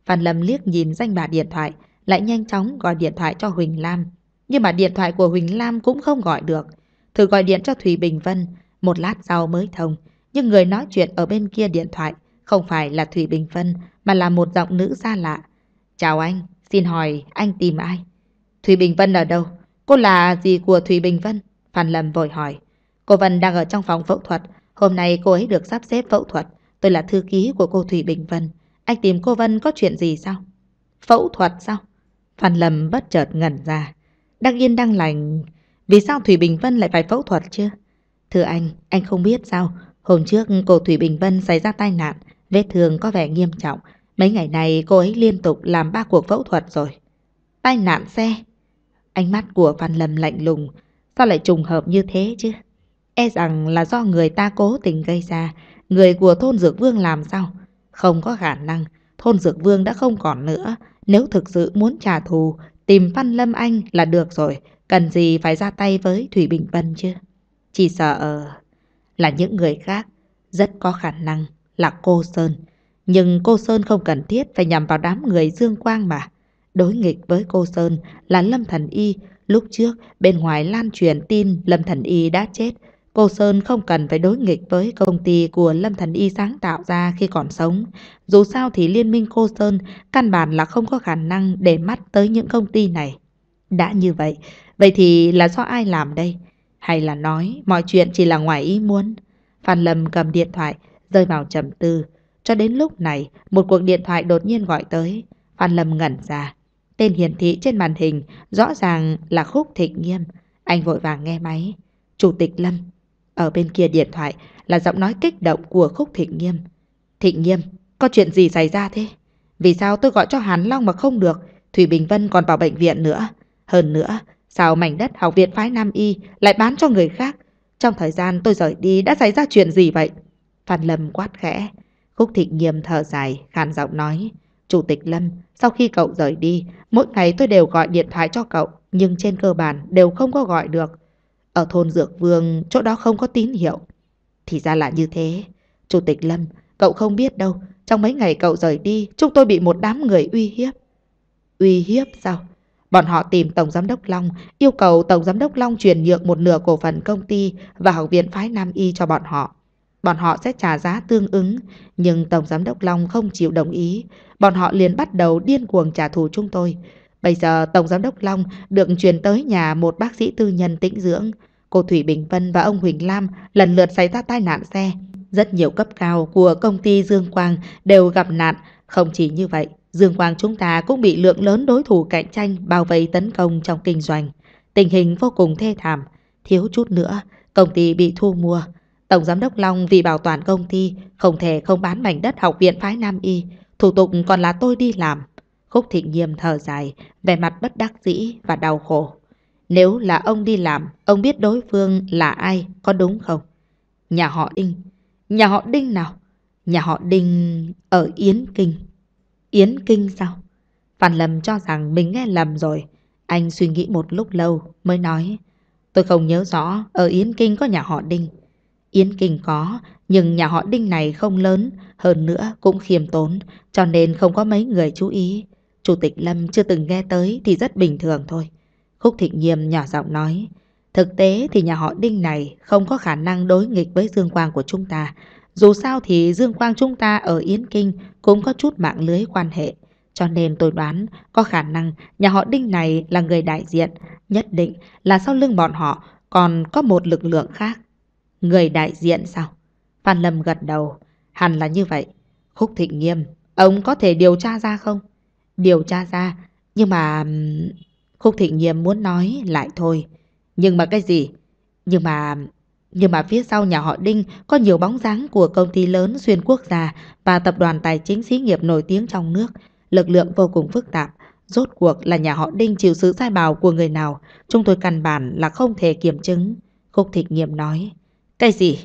Phan Lâm liếc nhìn danh bà điện thoại, lại nhanh chóng gọi điện thoại cho Huỳnh Lam. Nhưng mà điện thoại của Huỳnh Lam cũng không gọi được. Thử gọi điện cho Thủy Bình Vân, một lát sau mới thông. Nhưng người nói chuyện ở bên kia điện thoại không phải là Thủy Bình Vân mà là một giọng nữ xa lạ. Chào anh, xin hỏi anh tìm ai? Thủy Bình Vân ở đâu? Cô là gì của Thủy Bình Vân? Phan Lâm vội hỏi. Cô Vân đang ở trong phòng phẫu thuật. Hôm nay cô ấy được sắp xếp phẫu thuật. Tôi là thư ký của cô Thủy Bình Vân. Anh tìm cô Vân có chuyện gì sao? Phẫu thuật sao? Phan Lâm bất chợt ngẩn ra. Đang yên đang lành, vì sao Thủy Bình Vân lại phải phẫu thuật chứ? Thưa anh, anh không biết sao, hôm trước cô Thủy Bình Vân xảy ra tai nạn, vết thương có vẻ nghiêm trọng. Mấy ngày này cô ấy liên tục làm ba cuộc phẫu thuật rồi. Tai nạn xe. Ánh mắt của Phan Lâm lạnh lùng, sao lại trùng hợp như thế chứ? E rằng là do người ta cố tình gây ra, người của thôn Dược Vương làm sao? Không có khả năng, thôn Dược Vương đã không còn nữa, nếu thực sự muốn trả thù, tìm Văn Lâm Anh là được rồi, cần gì phải ra tay với Thủy Bình Vân chứ? Chỉ sợ là những người khác, rất có khả năng là cô Sơn. Nhưng cô Sơn không cần thiết phải nhằm vào đám người Dương Quang mà. Đối nghịch với cô Sơn là Lâm Thần Y. Lúc trước, bên ngoài lan truyền tin Lâm Thần Y đã chết, Cô Sơn không cần phải đối nghịch với công ty của Lâm Thần Y sáng tạo ra khi còn sống. Dù sao thì liên minh cô Sơn căn bản là không có khả năng để mắt tới những công ty này. Đã như vậy, vậy thì là do ai làm đây? Hay là nói mọi chuyện chỉ là ngoài ý muốn? Phan Lâm cầm điện thoại, rơi vào trầm tư. Cho đến lúc này, một cuộc điện thoại đột nhiên gọi tới. Phan Lâm ngẩn ra. Tên hiển thị trên màn hình rõ ràng là Khúc Thịnh Nghiêm. Anh vội vàng nghe máy. Chủ tịch Lâm, ở bên kia điện thoại là giọng nói kích động của Khúc Thịnh Nghiêm. Thịnh Nghiêm, có chuyện gì xảy ra thế? Vì sao tôi gọi cho Hàn Long mà không được? Thủy Bình Vân còn vào bệnh viện nữa. Hơn nữa, sao mảnh đất học viện phái Nam Y lại bán cho người khác? Trong thời gian tôi rời đi đã xảy ra chuyện gì vậy? Phan Lâm quát khẽ. Khúc Thịnh Nghiêm thở dài, khàn giọng nói. Chủ tịch Lâm, sau khi cậu rời đi, mỗi ngày tôi đều gọi điện thoại cho cậu, nhưng trên cơ bản đều không có gọi được. Ở thôn Dược Vương, chỗ đó không có tín hiệu. Thì ra là như thế. Chủ tịch Lâm, cậu không biết đâu. Trong mấy ngày cậu rời đi, chúng tôi bị một đám người uy hiếp. Uy hiếp sao? Bọn họ tìm Tổng Giám đốc Long, yêu cầu Tổng Giám đốc Long chuyển nhượng một nửa cổ phần công ty và học viện phái Nam Y cho bọn họ. Bọn họ sẽ trả giá tương ứng, nhưng Tổng Giám đốc Long không chịu đồng ý. Bọn họ liền bắt đầu điên cuồng trả thù chúng tôi. Bây giờ Tổng Giám đốc Long được chuyển tới nhà một bác sĩ tư nhân tĩnh dưỡng. Cô Thủy Bình Vân và ông Huỳnh Lam lần lượt xảy ra tai nạn xe. Rất nhiều cấp cao của công ty Dương Quang đều gặp nạn. Không chỉ như vậy, Dương Quang chúng ta cũng bị lượng lớn đối thủ cạnh tranh bao vây tấn công trong kinh doanh. Tình hình vô cùng thê thảm. Thiếu chút nữa, công ty bị thu mua. Tổng Giám đốc Long vì bảo toàn công ty, không thể không bán mảnh đất học viện phái Nam Y. Thủ tục còn là tôi đi làm. Khúc thị nghiêm thở dài, vẻ mặt bất đắc dĩ và đau khổ. Nếu là ông đi làm, ông biết đối phương là ai, có đúng không? Nhà họ Đinh. Nhà họ Đinh nào? Nhà họ Đinh ở Yến Kinh. Yến Kinh sao? Phan Lâm cho rằng mình nghe lầm rồi. Anh suy nghĩ một lúc lâu mới nói. Tôi không nhớ rõ ở Yến Kinh có nhà họ Đinh. Yến Kinh có, nhưng nhà họ Đinh này không lớn, hơn nữa cũng khiêm tốn, cho nên không có mấy người chú ý. Chủ tịch Lâm chưa từng nghe tới thì rất bình thường thôi. Khúc Thịnh Nghiêm nhỏ giọng nói, thực tế thì nhà họ Đinh này không có khả năng đối nghịch với Dương Quang của chúng ta. Dù sao thì Dương Quang chúng ta ở Yến Kinh cũng có chút mạng lưới quan hệ. Cho nên tôi đoán có khả năng nhà họ Đinh này là người đại diện, nhất định là sau lưng bọn họ còn có một lực lượng khác. Người đại diện sao? Phan Lâm gật đầu, hẳn là như vậy. Khúc Thịnh Nghiêm, ông có thể điều tra ra không? điều tra ra. Nhưng mà... Khúc Thịnh Nhiệm muốn nói lại thôi. Nhưng mà cái gì? Nhưng mà... Nhưng mà phía sau nhà họ Đinh có nhiều bóng dáng của công ty lớn xuyên quốc gia và tập đoàn tài chính xí nghiệp nổi tiếng trong nước. Lực lượng vô cùng phức tạp. Rốt cuộc là nhà họ Đinh chịu sự sai bào của người nào. Chúng tôi căn bản là không thể kiểm chứng. Khúc Thịnh Nhiệm nói. Cái gì?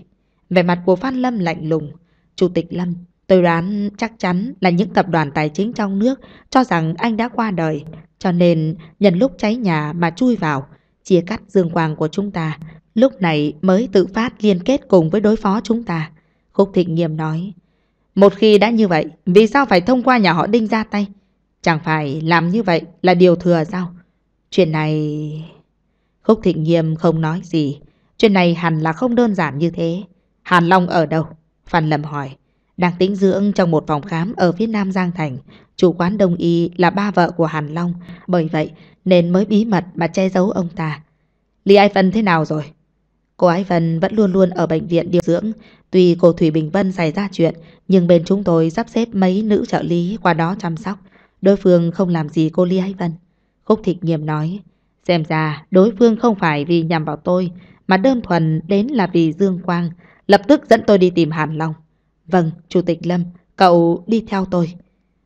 về mặt của Phan Lâm lạnh lùng. Chủ tịch Lâm, Tôi đoán chắc chắn là những tập đoàn tài chính trong nước cho rằng anh đã qua đời, cho nên nhân lúc cháy nhà mà chui vào, chia cắt dương quang của chúng ta, lúc này mới tự phát liên kết cùng với đối phó chúng ta. Khúc Thịnh nghiêm nói, một khi đã như vậy, vì sao phải thông qua nhà họ Đinh ra tay? Chẳng phải làm như vậy là điều thừa sao? Chuyện này... Khúc Thịnh Nghiêm không nói gì. Chuyện này hẳn là không đơn giản như thế. Hàn Long ở đâu? Phan Lâm hỏi. Đang tĩnh dưỡng trong một phòng khám ở phía nam Giang Thành, chủ quán đồng ý là ba vợ của Hàn Long, bởi vậy nên mới bí mật mà che giấu ông ta. Lý Ái Vân thế nào rồi? Cô Ái Vân vẫn luôn luôn ở bệnh viện điều dưỡng, tuy cô Thủy Bình Vân xảy ra chuyện, nhưng bên chúng tôi sắp xếp mấy nữ trợ lý qua đó chăm sóc. Đối phương không làm gì cô Lý Ái Vân. Khúc Thịnh nghiêm nói, xem ra đối phương không phải vì nhằm vào tôi, mà đơn thuần đến là vì Dương Quang, lập tức dẫn tôi đi tìm Hàn Long. Vâng, Chủ tịch Lâm, cậu đi theo tôi.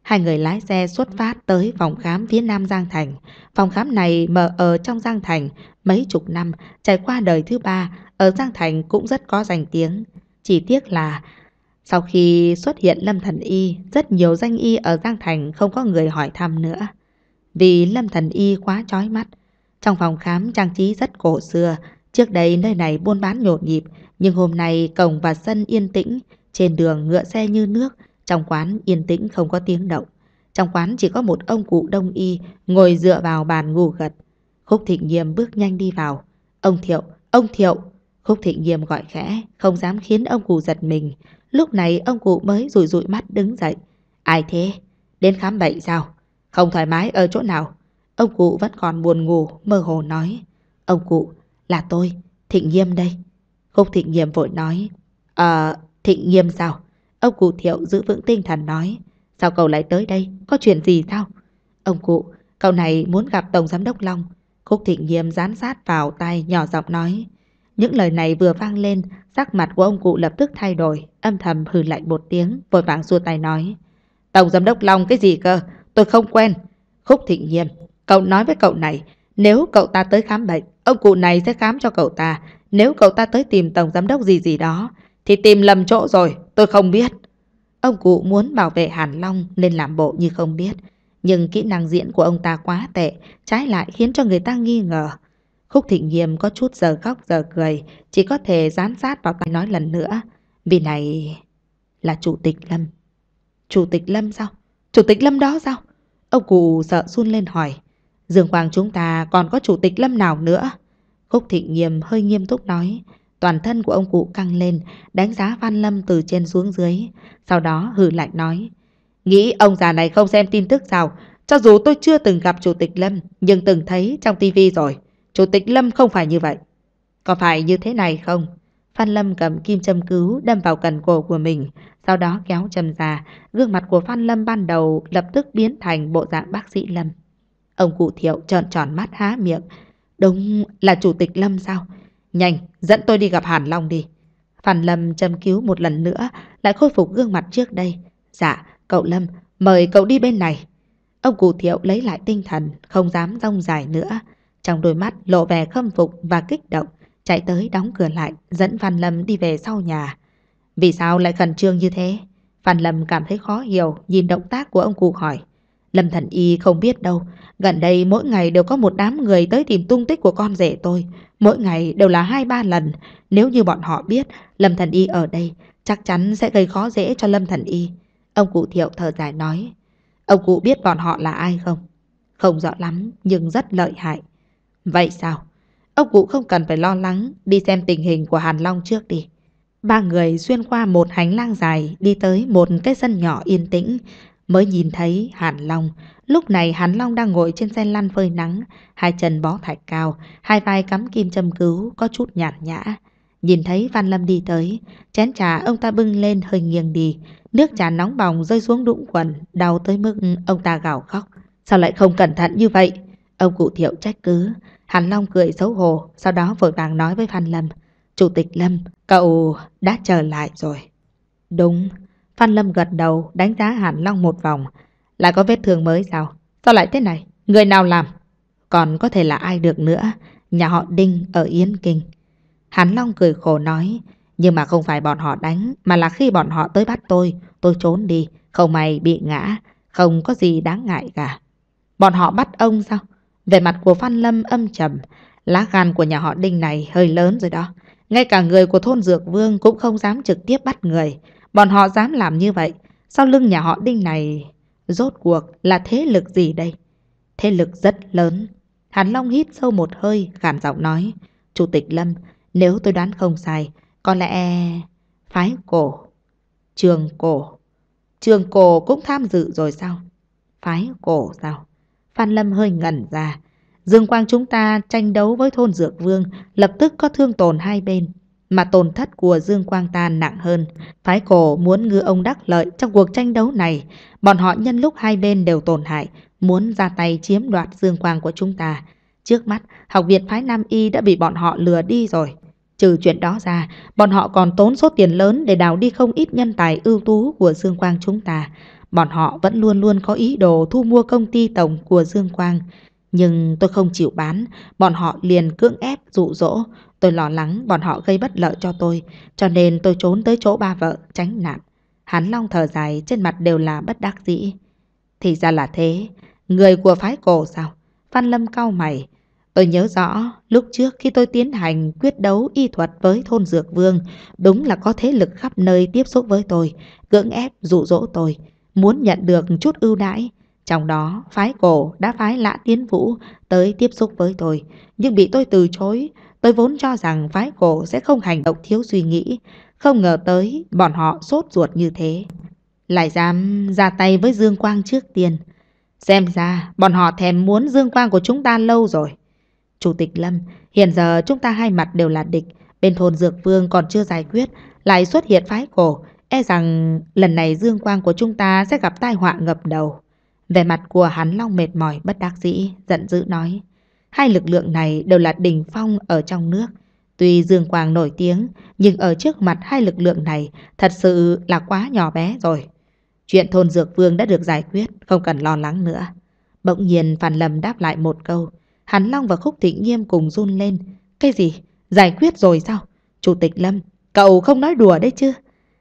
Hai người lái xe xuất phát tới phòng khám phía nam Giang Thành. Phòng khám này mở ở trong Giang Thành mấy chục năm, trải qua đời thứ ba, ở Giang Thành cũng rất có danh tiếng. Chỉ tiếc là sau khi xuất hiện Lâm Thần Y, rất nhiều danh y ở Giang Thành không có người hỏi thăm nữa. Vì Lâm Thần Y quá chói mắt. Trong phòng khám trang trí rất cổ xưa, trước đây nơi này buôn bán nhộn nhịp, nhưng hôm nay cổng và sân yên tĩnh, trên đường ngựa xe như nước, trong quán yên tĩnh không có tiếng động. Trong quán chỉ có một ông cụ đông y ngồi dựa vào bàn ngủ gật. Khúc Thịnh Nghiêm bước nhanh đi vào. Ông Thiệu, ông Thiệu! Khúc Thịnh Nghiêm gọi khẽ, không dám khiến ông cụ giật mình. Lúc này ông cụ mới rủi rụi mắt đứng dậy. Ai thế? Đến khám bệnh sao? Không thoải mái ở chỗ nào? Ông cụ vẫn còn buồn ngủ, mơ hồ nói. Ông cụ, là tôi, Thịnh Nghiêm đây. Khúc Thịnh Nghiêm vội nói. Ờ, Thịnh nghiêm sao? Ông cụ thiệu giữ vững tinh thần nói. Sao cậu lại tới đây? Có chuyện gì sao? Ông cụ, cậu này muốn gặp Tổng Giám Đốc Long. Khúc thịnh nghiêm dán sát vào tay nhỏ giọng nói. Những lời này vừa vang lên, sắc mặt của ông cụ lập tức thay đổi, âm thầm hừ lạnh một tiếng, vội vàng xua tay nói. Tổng Giám Đốc Long cái gì cơ? Tôi không quen. Khúc thịnh nghiêm, cậu nói với cậu này, nếu cậu ta tới khám bệnh, ông cụ này sẽ khám cho cậu ta. Nếu cậu ta tới tìm Tổng Giám Đốc gì gì đó, thì tìm lầm chỗ rồi, tôi không biết. Ông cụ muốn bảo vệ Hàn Long nên làm bộ như không biết. Nhưng kỹ năng diễn của ông ta quá tệ, trái lại khiến cho người ta nghi ngờ. Khúc Thịnh Nghiêm có chút giờ khóc giờ cười, chỉ có thể dán sát vào tai nói lần nữa. Vì này là Chủ tịch Lâm. Chủ tịch Lâm sao? Chủ tịch Lâm đó sao? Ông cụ sợ run lên hỏi. Dương Quang chúng ta còn có Chủ tịch Lâm nào nữa? Khúc Thịnh Nghiêm hơi nghiêm túc nói. Toàn thân của ông cụ căng lên, đánh giá Phan Lâm từ trên xuống dưới. Sau đó hử lạnh nói, nghĩ ông già này không xem tin tức sao, cho dù tôi chưa từng gặp Chủ tịch Lâm, nhưng từng thấy trong tivi rồi. Chủ tịch Lâm không phải như vậy. Có phải như thế này không? Phan Lâm cầm kim châm cứu đâm vào cần cổ của mình, sau đó kéo châm ra. Gương mặt của Phan Lâm ban đầu lập tức biến thành bộ dạng bác sĩ Lâm. Ông cụ thiệu trợn tròn mắt há miệng. Đúng là Chủ tịch Lâm sao? Nhanh, dẫn tôi đi gặp Hàn Long đi. Phan Lâm châm cứu một lần nữa, lại khôi phục gương mặt trước đây. Dạ, cậu Lâm, mời cậu đi bên này. Ông cụ thiệu lấy lại tinh thần, không dám rong dài nữa. Trong đôi mắt lộ vẻ khâm phục và kích động, chạy tới đóng cửa lại, dẫn Phan Lâm đi về sau nhà. Vì sao lại khẩn trương như thế? Phan Lâm cảm thấy khó hiểu, nhìn động tác của ông cụ hỏi. Lâm Thần Y không biết đâu, gần đây mỗi ngày đều có một đám người tới tìm tung tích của con rể tôi. Mỗi ngày đều là hai ba lần. Nếu như bọn họ biết Lâm Thần Y ở đây, chắc chắn sẽ gây khó dễ cho Lâm Thần Y. Ông cụ thiệu thở dài nói. Ông cụ biết bọn họ là ai không? Không rõ lắm, nhưng rất lợi hại. Vậy sao? Ông cụ không cần phải lo lắng, đi xem tình hình của Hàn Long trước đi. Ba người xuyên qua một hành lang dài, đi tới một cái sân nhỏ yên tĩnh mới nhìn thấy Hàn Long. Lúc này Hàn Long đang ngồi trên xe lăn phơi nắng, hai chân bó thạch cao, hai vai cắm kim châm cứu, có chút nhàn nhã. Nhìn thấy Văn Lâm đi tới, chén trà ông ta bưng lên hơi nghiêng đi, nước trà nóng bỏng rơi xuống đũng quần, đau tới mức ông ta gào khóc. Sao lại không cẩn thận như vậy? Ông cụ thiệu trách cứ. Hàn Long cười xấu hổ, sau đó vội vàng nói với Văn Lâm. Chủ tịch Lâm, cậu đã trở lại rồi. Đúng, Phan Lâm gật đầu đánh giá Hàn Long một vòng. Lại có vết thương mới sao? Sao lại thế này? Người nào làm? Còn có thể là ai được nữa? Nhà họ Đinh ở Yên Kinh. Hàn Long cười khổ nói. Nhưng mà không phải bọn họ đánh, mà là khi bọn họ tới bắt tôi, tôi trốn đi, không may bị ngã, không có gì đáng ngại cả. Bọn họ bắt ông sao? Về mặt của Phan Lâm âm trầm, lá gan của nhà họ Đinh này hơi lớn rồi đó. Ngay cả người của thôn Dược Vương cũng không dám trực tiếp bắt người. Bọn họ dám làm như vậy. Sau lưng nhà họ Đinh này, rốt cuộc là thế lực gì đây? Thế lực rất lớn. Hàn Long hít sâu một hơi, gàn giọng nói. Chủ tịch Lâm, nếu tôi đoán không sai, có lẽ... Phái cổ. Trường cổ. Trường cổ cũng tham dự rồi sao? Phái cổ sao? Phan Lâm hơi ngẩn ra. Dương Quang chúng ta tranh đấu với thôn Dược Vương, lập tức có thương tồn hai bên mà tổn thất của Dương Quang ta nặng hơn. Phái cổ muốn ngư ông đắc lợi trong cuộc tranh đấu này, bọn họ nhân lúc hai bên đều tổn hại, muốn ra tay chiếm đoạt Dương Quang của chúng ta. Trước mắt, học viện phái Nam Y đã bị bọn họ lừa đi rồi. Trừ chuyện đó ra, bọn họ còn tốn số tiền lớn để đào đi không ít nhân tài ưu tú của Dương Quang chúng ta. Bọn họ vẫn luôn luôn có ý đồ thu mua công ty tổng của Dương Quang. Nhưng tôi không chịu bán, bọn họ liền cưỡng ép, dụ dỗ, Tôi lo lắng bọn họ gây bất lợi cho tôi, cho nên tôi trốn tới chỗ ba vợ, tránh nạn. hắn Long thở dài, trên mặt đều là bất đắc dĩ. Thì ra là thế, người của phái cổ sao? Phan Lâm cau mày. Tôi nhớ rõ, lúc trước khi tôi tiến hành quyết đấu y thuật với thôn Dược Vương, đúng là có thế lực khắp nơi tiếp xúc với tôi, cưỡng ép, dụ dỗ tôi, muốn nhận được chút ưu đãi. Trong đó, phái cổ đã phái lã tiến vũ tới tiếp xúc với tôi, nhưng bị tôi từ chối, Tôi vốn cho rằng phái cổ sẽ không hành động thiếu suy nghĩ, không ngờ tới bọn họ sốt ruột như thế. Lại dám ra tay với Dương Quang trước tiên. Xem ra bọn họ thèm muốn Dương Quang của chúng ta lâu rồi. Chủ tịch Lâm, hiện giờ chúng ta hai mặt đều là địch. Bên thôn Dược Vương còn chưa giải quyết, lại xuất hiện phái cổ. E rằng lần này Dương Quang của chúng ta sẽ gặp tai họa ngập đầu. Về mặt của hắn Long mệt mỏi bất đắc dĩ, giận dữ nói. Hai lực lượng này đều là đỉnh phong ở trong nước. Tuy Dương Quang nổi tiếng, nhưng ở trước mặt hai lực lượng này thật sự là quá nhỏ bé rồi. Chuyện thôn Dược Vương đã được giải quyết, không cần lo lắng nữa. Bỗng nhiên Phan Lâm đáp lại một câu. Hàn Long và Khúc Thịnh Nghiêm cùng run lên. Cái gì? Giải quyết rồi sao? Chủ tịch Lâm, cậu không nói đùa đấy chứ?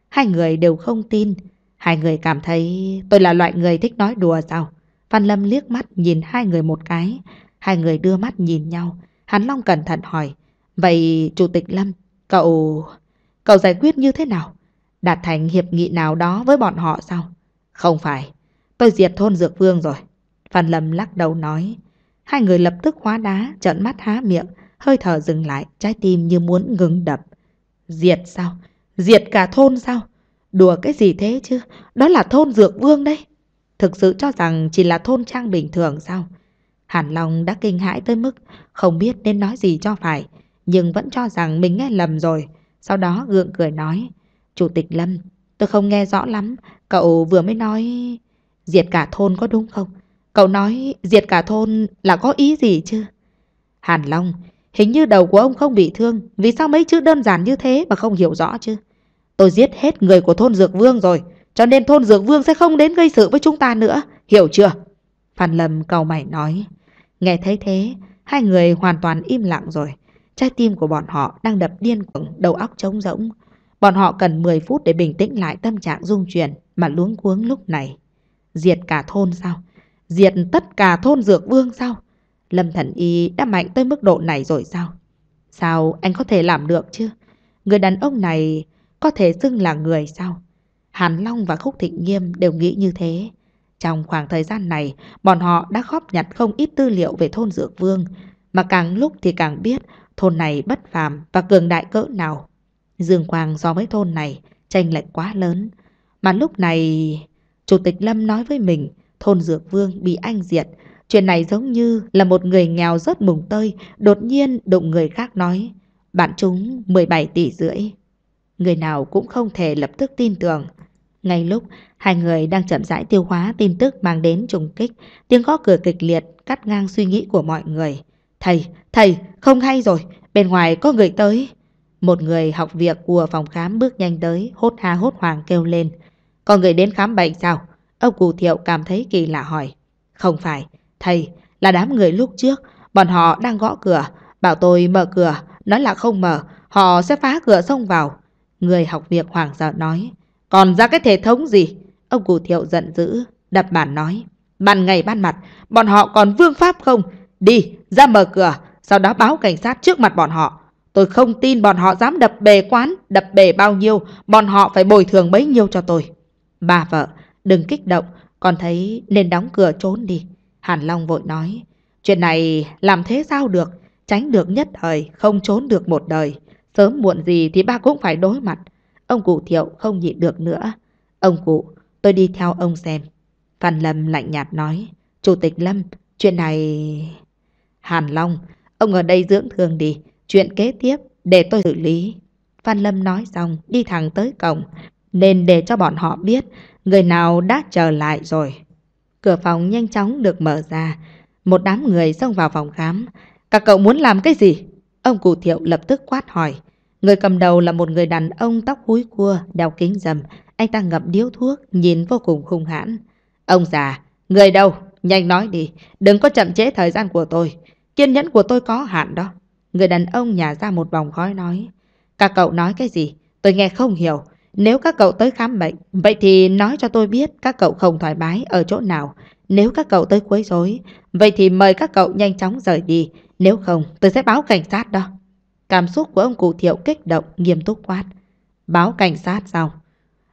Hai người đều không tin. Hai người cảm thấy tôi là loại người thích nói đùa sao? Phan Lâm liếc mắt nhìn hai người một cái, Hai người đưa mắt nhìn nhau. Hắn Long cẩn thận hỏi. Vậy Chủ tịch Lâm, cậu... Cậu giải quyết như thế nào? Đạt thành hiệp nghị nào đó với bọn họ sao? Không phải. Tôi diệt thôn Dược Vương rồi. Phan Lâm lắc đầu nói. Hai người lập tức hóa đá, trợn mắt há miệng, hơi thở dừng lại, trái tim như muốn ngừng đập. Diệt sao? Diệt cả thôn sao? Đùa cái gì thế chứ? Đó là thôn Dược Vương đấy. Thực sự cho rằng chỉ là thôn trang bình thường sao? Hàn Long đã kinh hãi tới mức không biết nên nói gì cho phải, nhưng vẫn cho rằng mình nghe lầm rồi. Sau đó gượng cười nói, Chủ tịch Lâm, tôi không nghe rõ lắm, cậu vừa mới nói... Diệt cả thôn có đúng không? Cậu nói diệt cả thôn là có ý gì chứ? Hàn Long, hình như đầu của ông không bị thương, vì sao mấy chữ đơn giản như thế mà không hiểu rõ chứ? Tôi giết hết người của thôn Dược Vương rồi, cho nên thôn Dược Vương sẽ không đến gây sự với chúng ta nữa, hiểu chưa? Phan Lâm cầu mày nói. Nghe thấy thế, hai người hoàn toàn im lặng rồi. Trái tim của bọn họ đang đập điên cuồng, đầu óc trống rỗng. Bọn họ cần 10 phút để bình tĩnh lại tâm trạng rung chuyển mà luống cuống lúc này. Diệt cả thôn sao? Diệt tất cả thôn Dược Vương sao? Lâm Thần Y đã mạnh tới mức độ này rồi sao? Sao anh có thể làm được chứ? Người đàn ông này có thể xưng là người sao? Hàn Long và Khúc Thịnh Nghiêm đều nghĩ như thế. Trong khoảng thời gian này, bọn họ đã góp nhặt không ít tư liệu về thôn Dược Vương, mà càng lúc thì càng biết thôn này bất phàm và cường đại cỡ nào. Dương Quang so với thôn này, tranh lệch quá lớn. Mà lúc này, Chủ tịch Lâm nói với mình, thôn Dược Vương bị anh diệt. Chuyện này giống như là một người nghèo rớt mùng tơi, đột nhiên đụng người khác nói. Bạn chúng 17 tỷ rưỡi. Người nào cũng không thể lập tức tin tưởng. Ngay lúc hai người đang chậm rãi tiêu hóa tin tức mang đến trùng kích, tiếng gõ cửa kịch liệt cắt ngang suy nghĩ của mọi người. Thầy, thầy, không hay rồi, bên ngoài có người tới. Một người học việc của phòng khám bước nhanh tới, hốt ha hốt hoàng kêu lên. Có người đến khám bệnh sao? Ông cụ Thiệu cảm thấy kỳ lạ hỏi. Không phải, thầy, là đám người lúc trước, bọn họ đang gõ cửa, bảo tôi mở cửa, nói là không mở, họ sẽ phá cửa xông vào. Người học việc hoàng sợ nói. Còn ra cái thể thống gì? Ông cụ thiệu giận dữ, đập bàn nói. Ban ngày ban mặt, bọn họ còn vương pháp không? Đi, ra mở cửa, sau đó báo cảnh sát trước mặt bọn họ. Tôi không tin bọn họ dám đập bề quán, đập bề bao nhiêu, bọn họ phải bồi thường bấy nhiêu cho tôi. Bà vợ, đừng kích động, còn thấy nên đóng cửa trốn đi. Hàn Long vội nói, chuyện này làm thế sao được, tránh được nhất thời, không trốn được một đời. Sớm muộn gì thì ba cũng phải đối mặt. Ông cụ thiệu không nhịn được nữa. Ông cụ, tôi đi theo ông xem. Phan Lâm lạnh nhạt nói. Chủ tịch Lâm, chuyện này... Hàn Long, ông ở đây dưỡng thương đi. Chuyện kế tiếp, để tôi xử lý. Phan Lâm nói xong, đi thẳng tới cổng. Nên để cho bọn họ biết, người nào đã trở lại rồi. Cửa phòng nhanh chóng được mở ra. Một đám người xông vào phòng khám. Các cậu muốn làm cái gì? Ông cụ thiệu lập tức quát hỏi. Người cầm đầu là một người đàn ông tóc húi cua, đeo kính dầm. Anh ta ngậm điếu thuốc, nhìn vô cùng hung hãn. Ông già, người đâu? Nhanh nói đi, đừng có chậm chế thời gian của tôi. Kiên nhẫn của tôi có hạn đó. Người đàn ông nhả ra một vòng khói nói. Các cậu nói cái gì? Tôi nghe không hiểu. Nếu các cậu tới khám bệnh, vậy thì nói cho tôi biết các cậu không thoải mái ở chỗ nào. Nếu các cậu tới quấy rối, vậy thì mời các cậu nhanh chóng rời đi. Nếu không, tôi sẽ báo cảnh sát đó. Cảm xúc của ông cụ thiệu kích động, nghiêm túc quát. Báo cảnh sát sao?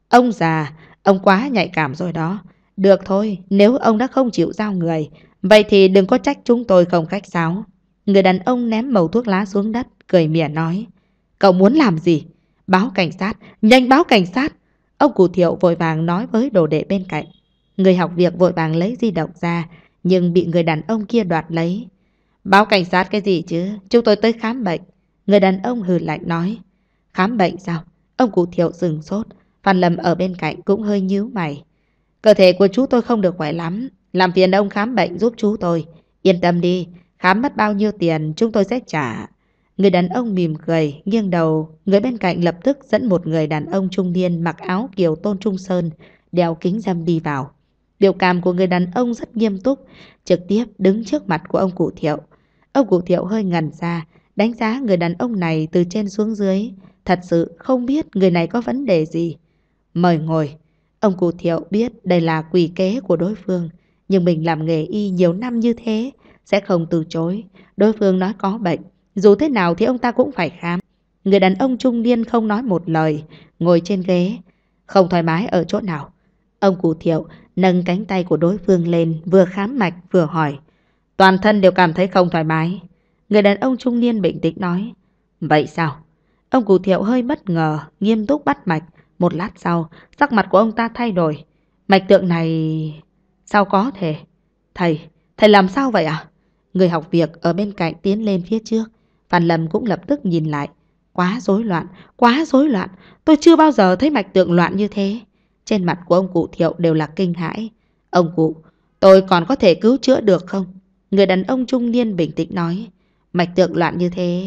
Ông già, ông quá nhạy cảm rồi đó. Được thôi, nếu ông đã không chịu giao người, vậy thì đừng có trách chúng tôi không cách sáo. Người đàn ông ném màu thuốc lá xuống đất, cười mỉa nói. Cậu muốn làm gì? Báo cảnh sát, nhanh báo cảnh sát. Ông cụ thiệu vội vàng nói với đồ đệ bên cạnh. Người học việc vội vàng lấy di động ra, nhưng bị người đàn ông kia đoạt lấy. Báo cảnh sát cái gì chứ? Chúng tôi tới khám bệnh, Người đàn ông hừ lạnh nói. Khám bệnh sao? Ông cụ thiệu dừng sốt. Phan Lâm ở bên cạnh cũng hơi nhíu mày. Cơ thể của chú tôi không được khỏe lắm. Làm phiền ông khám bệnh giúp chú tôi. Yên tâm đi. Khám mất bao nhiêu tiền chúng tôi sẽ trả. Người đàn ông mỉm cười, nghiêng đầu. Người bên cạnh lập tức dẫn một người đàn ông trung niên mặc áo kiểu tôn trung sơn, đeo kính dâm đi vào. Biểu cảm của người đàn ông rất nghiêm túc, trực tiếp đứng trước mặt của ông cụ thiệu. Ông cụ thiệu hơi ngần ra, đánh giá người đàn ông này từ trên xuống dưới, thật sự không biết người này có vấn đề gì. Mời ngồi, ông cụ thiệu biết đây là quỷ kế của đối phương, nhưng mình làm nghề y nhiều năm như thế, sẽ không từ chối. Đối phương nói có bệnh, dù thế nào thì ông ta cũng phải khám. Người đàn ông trung niên không nói một lời, ngồi trên ghế, không thoải mái ở chỗ nào. Ông cụ thiệu nâng cánh tay của đối phương lên, vừa khám mạch vừa hỏi. Toàn thân đều cảm thấy không thoải mái. Người đàn ông trung niên bình tĩnh nói. Vậy sao? Ông cụ thiệu hơi bất ngờ, nghiêm túc bắt mạch. Một lát sau, sắc mặt của ông ta thay đổi. Mạch tượng này... Sao có thể? Thầy, thầy làm sao vậy ạ? À? Người học việc ở bên cạnh tiến lên phía trước. Phan Lâm cũng lập tức nhìn lại. Quá rối loạn, quá rối loạn. Tôi chưa bao giờ thấy mạch tượng loạn như thế. Trên mặt của ông cụ thiệu đều là kinh hãi. Ông cụ, tôi còn có thể cứu chữa được không? Người đàn ông trung niên bình tĩnh nói. Mạch tượng loạn như thế,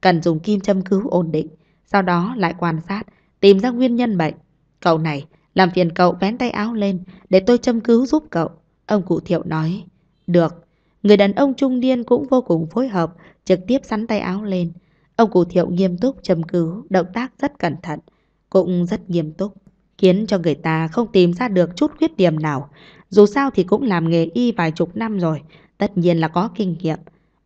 cần dùng kim châm cứu ổn định, sau đó lại quan sát, tìm ra nguyên nhân bệnh. Cậu này, làm phiền cậu vén tay áo lên để tôi châm cứu giúp cậu. Ông cụ thiệu nói, được. Người đàn ông trung niên cũng vô cùng phối hợp, trực tiếp sắn tay áo lên. Ông cụ thiệu nghiêm túc châm cứu, động tác rất cẩn thận, cũng rất nghiêm túc. Khiến cho người ta không tìm ra được chút khuyết điểm nào. Dù sao thì cũng làm nghề y vài chục năm rồi, tất nhiên là có kinh nghiệm.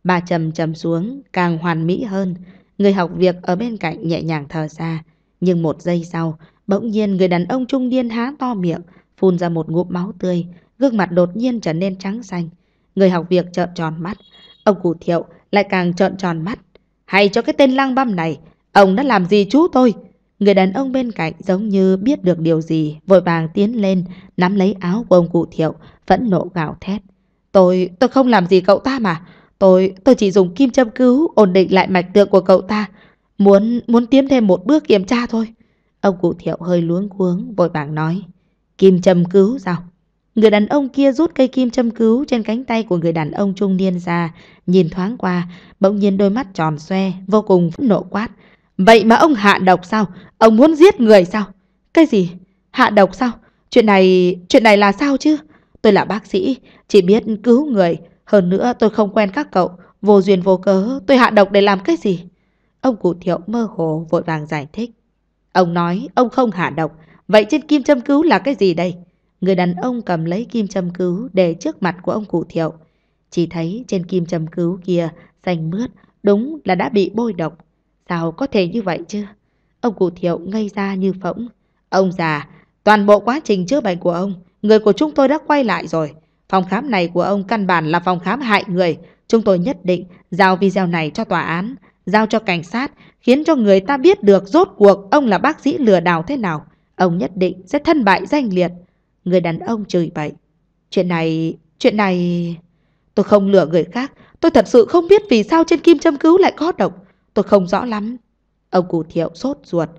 Bà trầm trầm xuống, càng hoàn mỹ hơn. Người học việc ở bên cạnh nhẹ nhàng thở ra. Nhưng một giây sau, bỗng nhiên người đàn ông trung niên há to miệng, phun ra một ngụm máu tươi, gương mặt đột nhiên trở nên trắng xanh. Người học việc trợn tròn mắt, ông cụ thiệu lại càng trợn tròn mắt. Hay cho cái tên lăng băm này, ông đã làm gì chú tôi? Người đàn ông bên cạnh giống như biết được điều gì, vội vàng tiến lên, nắm lấy áo của ông cụ thiệu, phẫn nộ gào thét. Tôi, tôi không làm gì cậu ta mà, Tôi, tôi chỉ dùng kim châm cứu ổn định lại mạch tượng của cậu ta. Muốn, muốn tiến thêm một bước kiểm tra thôi. Ông cụ thiệu hơi luống cuống, vội vàng nói. Kim châm cứu sao? Người đàn ông kia rút cây kim châm cứu trên cánh tay của người đàn ông trung niên ra, nhìn thoáng qua, bỗng nhiên đôi mắt tròn xoe, vô cùng phẫn nộ quát. Vậy mà ông hạ độc sao? Ông muốn giết người sao? Cái gì? Hạ độc sao? Chuyện này, chuyện này là sao chứ? Tôi là bác sĩ, chỉ biết cứu người, hơn nữa tôi không quen các cậu, vô duyên vô cớ, tôi hạ độc để làm cái gì? Ông cụ thiệu mơ hồ vội vàng giải thích. Ông nói ông không hạ độc, vậy trên kim châm cứu là cái gì đây? Người đàn ông cầm lấy kim châm cứu để trước mặt của ông cụ thiệu. Chỉ thấy trên kim châm cứu kia xanh mướt, đúng là đã bị bôi độc. Sao có thể như vậy chứ? Ông cụ thiệu ngây ra như phỗng. Ông già, toàn bộ quá trình chữa bệnh của ông, người của chúng tôi đã quay lại rồi. Phòng khám này của ông căn bản là phòng khám hại người. Chúng tôi nhất định giao video này cho tòa án, giao cho cảnh sát, khiến cho người ta biết được rốt cuộc ông là bác sĩ lừa đảo thế nào. Ông nhất định sẽ thân bại danh liệt. Người đàn ông chửi bậy. Chuyện này... chuyện này... Tôi không lừa người khác. Tôi thật sự không biết vì sao trên kim châm cứu lại có độc. Tôi không rõ lắm. Ông cụ thiệu sốt ruột.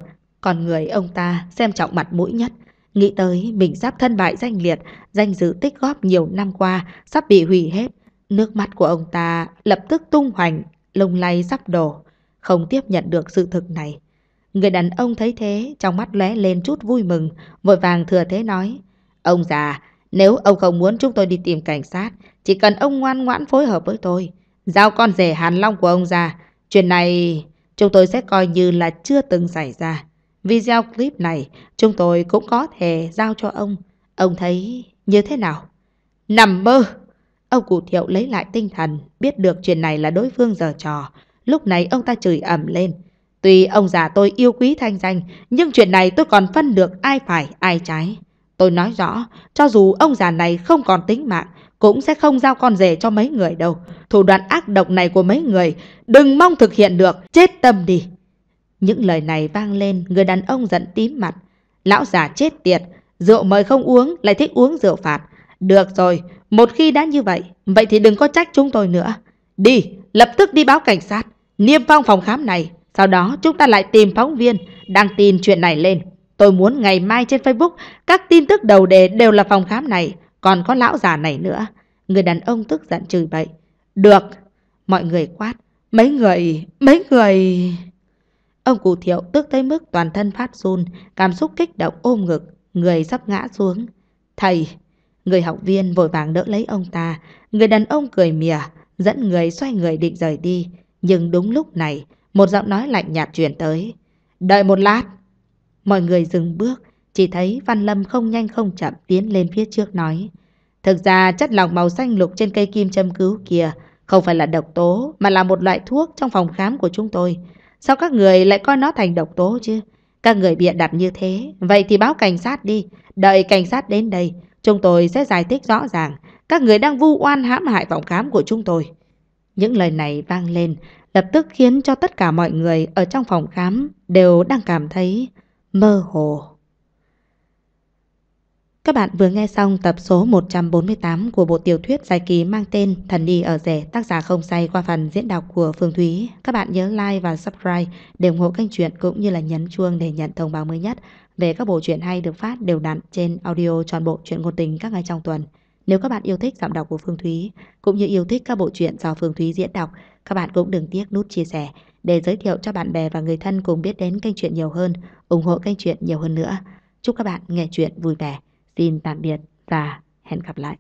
Còn người ông ta xem trọng mặt mũi nhất. Nghĩ tới mình sắp thân bại danh liệt, danh dự tích góp nhiều năm qua, sắp bị hủy hết. Nước mắt của ông ta lập tức tung hoành, lông lay sắp đổ, không tiếp nhận được sự thực này. Người đàn ông thấy thế, trong mắt lóe lên chút vui mừng, vội vàng thừa thế nói. Ông già, nếu ông không muốn chúng tôi đi tìm cảnh sát, chỉ cần ông ngoan ngoãn phối hợp với tôi. Giao con rể Hàn Long của ông già, chuyện này chúng tôi sẽ coi như là chưa từng xảy ra. Video clip này chúng tôi cũng có thể giao cho ông. Ông thấy như thế nào? Nằm mơ! Ông cụ thiệu lấy lại tinh thần, biết được chuyện này là đối phương giờ trò. Lúc này ông ta chửi ẩm lên. Tuy ông già tôi yêu quý thanh danh, nhưng chuyện này tôi còn phân được ai phải, ai trái. Tôi nói rõ, cho dù ông già này không còn tính mạng, cũng sẽ không giao con rể cho mấy người đâu. Thủ đoạn ác độc này của mấy người, đừng mong thực hiện được, chết tâm đi. Những lời này vang lên, người đàn ông giận tím mặt. Lão già chết tiệt, rượu mời không uống, lại thích uống rượu phạt. Được rồi, một khi đã như vậy, vậy thì đừng có trách chúng tôi nữa. Đi, lập tức đi báo cảnh sát, niêm phong phòng khám này. Sau đó chúng ta lại tìm phóng viên, đăng tin chuyện này lên. Tôi muốn ngày mai trên Facebook, các tin tức đầu đề đều là phòng khám này, còn có lão già này nữa. Người đàn ông tức giận chửi bậy. Được, mọi người quát. Mấy người, mấy người... Ông cụ thiệu tức tới mức toàn thân phát run, cảm xúc kích động ôm ngực, người sắp ngã xuống. Thầy! Người học viên vội vàng đỡ lấy ông ta. Người đàn ông cười mỉa, dẫn người xoay người định rời đi. Nhưng đúng lúc này, một giọng nói lạnh nhạt truyền tới. Đợi một lát! Mọi người dừng bước, chỉ thấy Văn Lâm không nhanh không chậm tiến lên phía trước nói. Thực ra chất lỏng màu xanh lục trên cây kim châm cứu kia không phải là độc tố mà là một loại thuốc trong phòng khám của chúng tôi. Sao các người lại coi nó thành độc tố chứ? Các người bịa đặt như thế, vậy thì báo cảnh sát đi. Đợi cảnh sát đến đây, chúng tôi sẽ giải thích rõ ràng. Các người đang vu oan hãm hại phòng khám của chúng tôi. Những lời này vang lên, lập tức khiến cho tất cả mọi người ở trong phòng khám đều đang cảm thấy mơ hồ. Các bạn vừa nghe xong tập số 148 của bộ tiểu thuyết dài kỳ mang tên Thần đi ở rẻ tác giả không say qua phần diễn đọc của Phương Thúy. Các bạn nhớ like và subscribe để ủng hộ kênh truyện cũng như là nhấn chuông để nhận thông báo mới nhất về các bộ truyện hay được phát đều đặn trên audio toàn bộ truyện ngôn tình các ngày trong tuần. Nếu các bạn yêu thích giọng đọc của Phương Thúy cũng như yêu thích các bộ truyện do Phương Thúy diễn đọc, các bạn cũng đừng tiếc nút chia sẻ để giới thiệu cho bạn bè và người thân cùng biết đến kênh truyện nhiều hơn, ủng hộ kênh truyện nhiều hơn nữa. Chúc các bạn nghe truyện vui vẻ. Xin tạm biệt và hẹn gặp lại.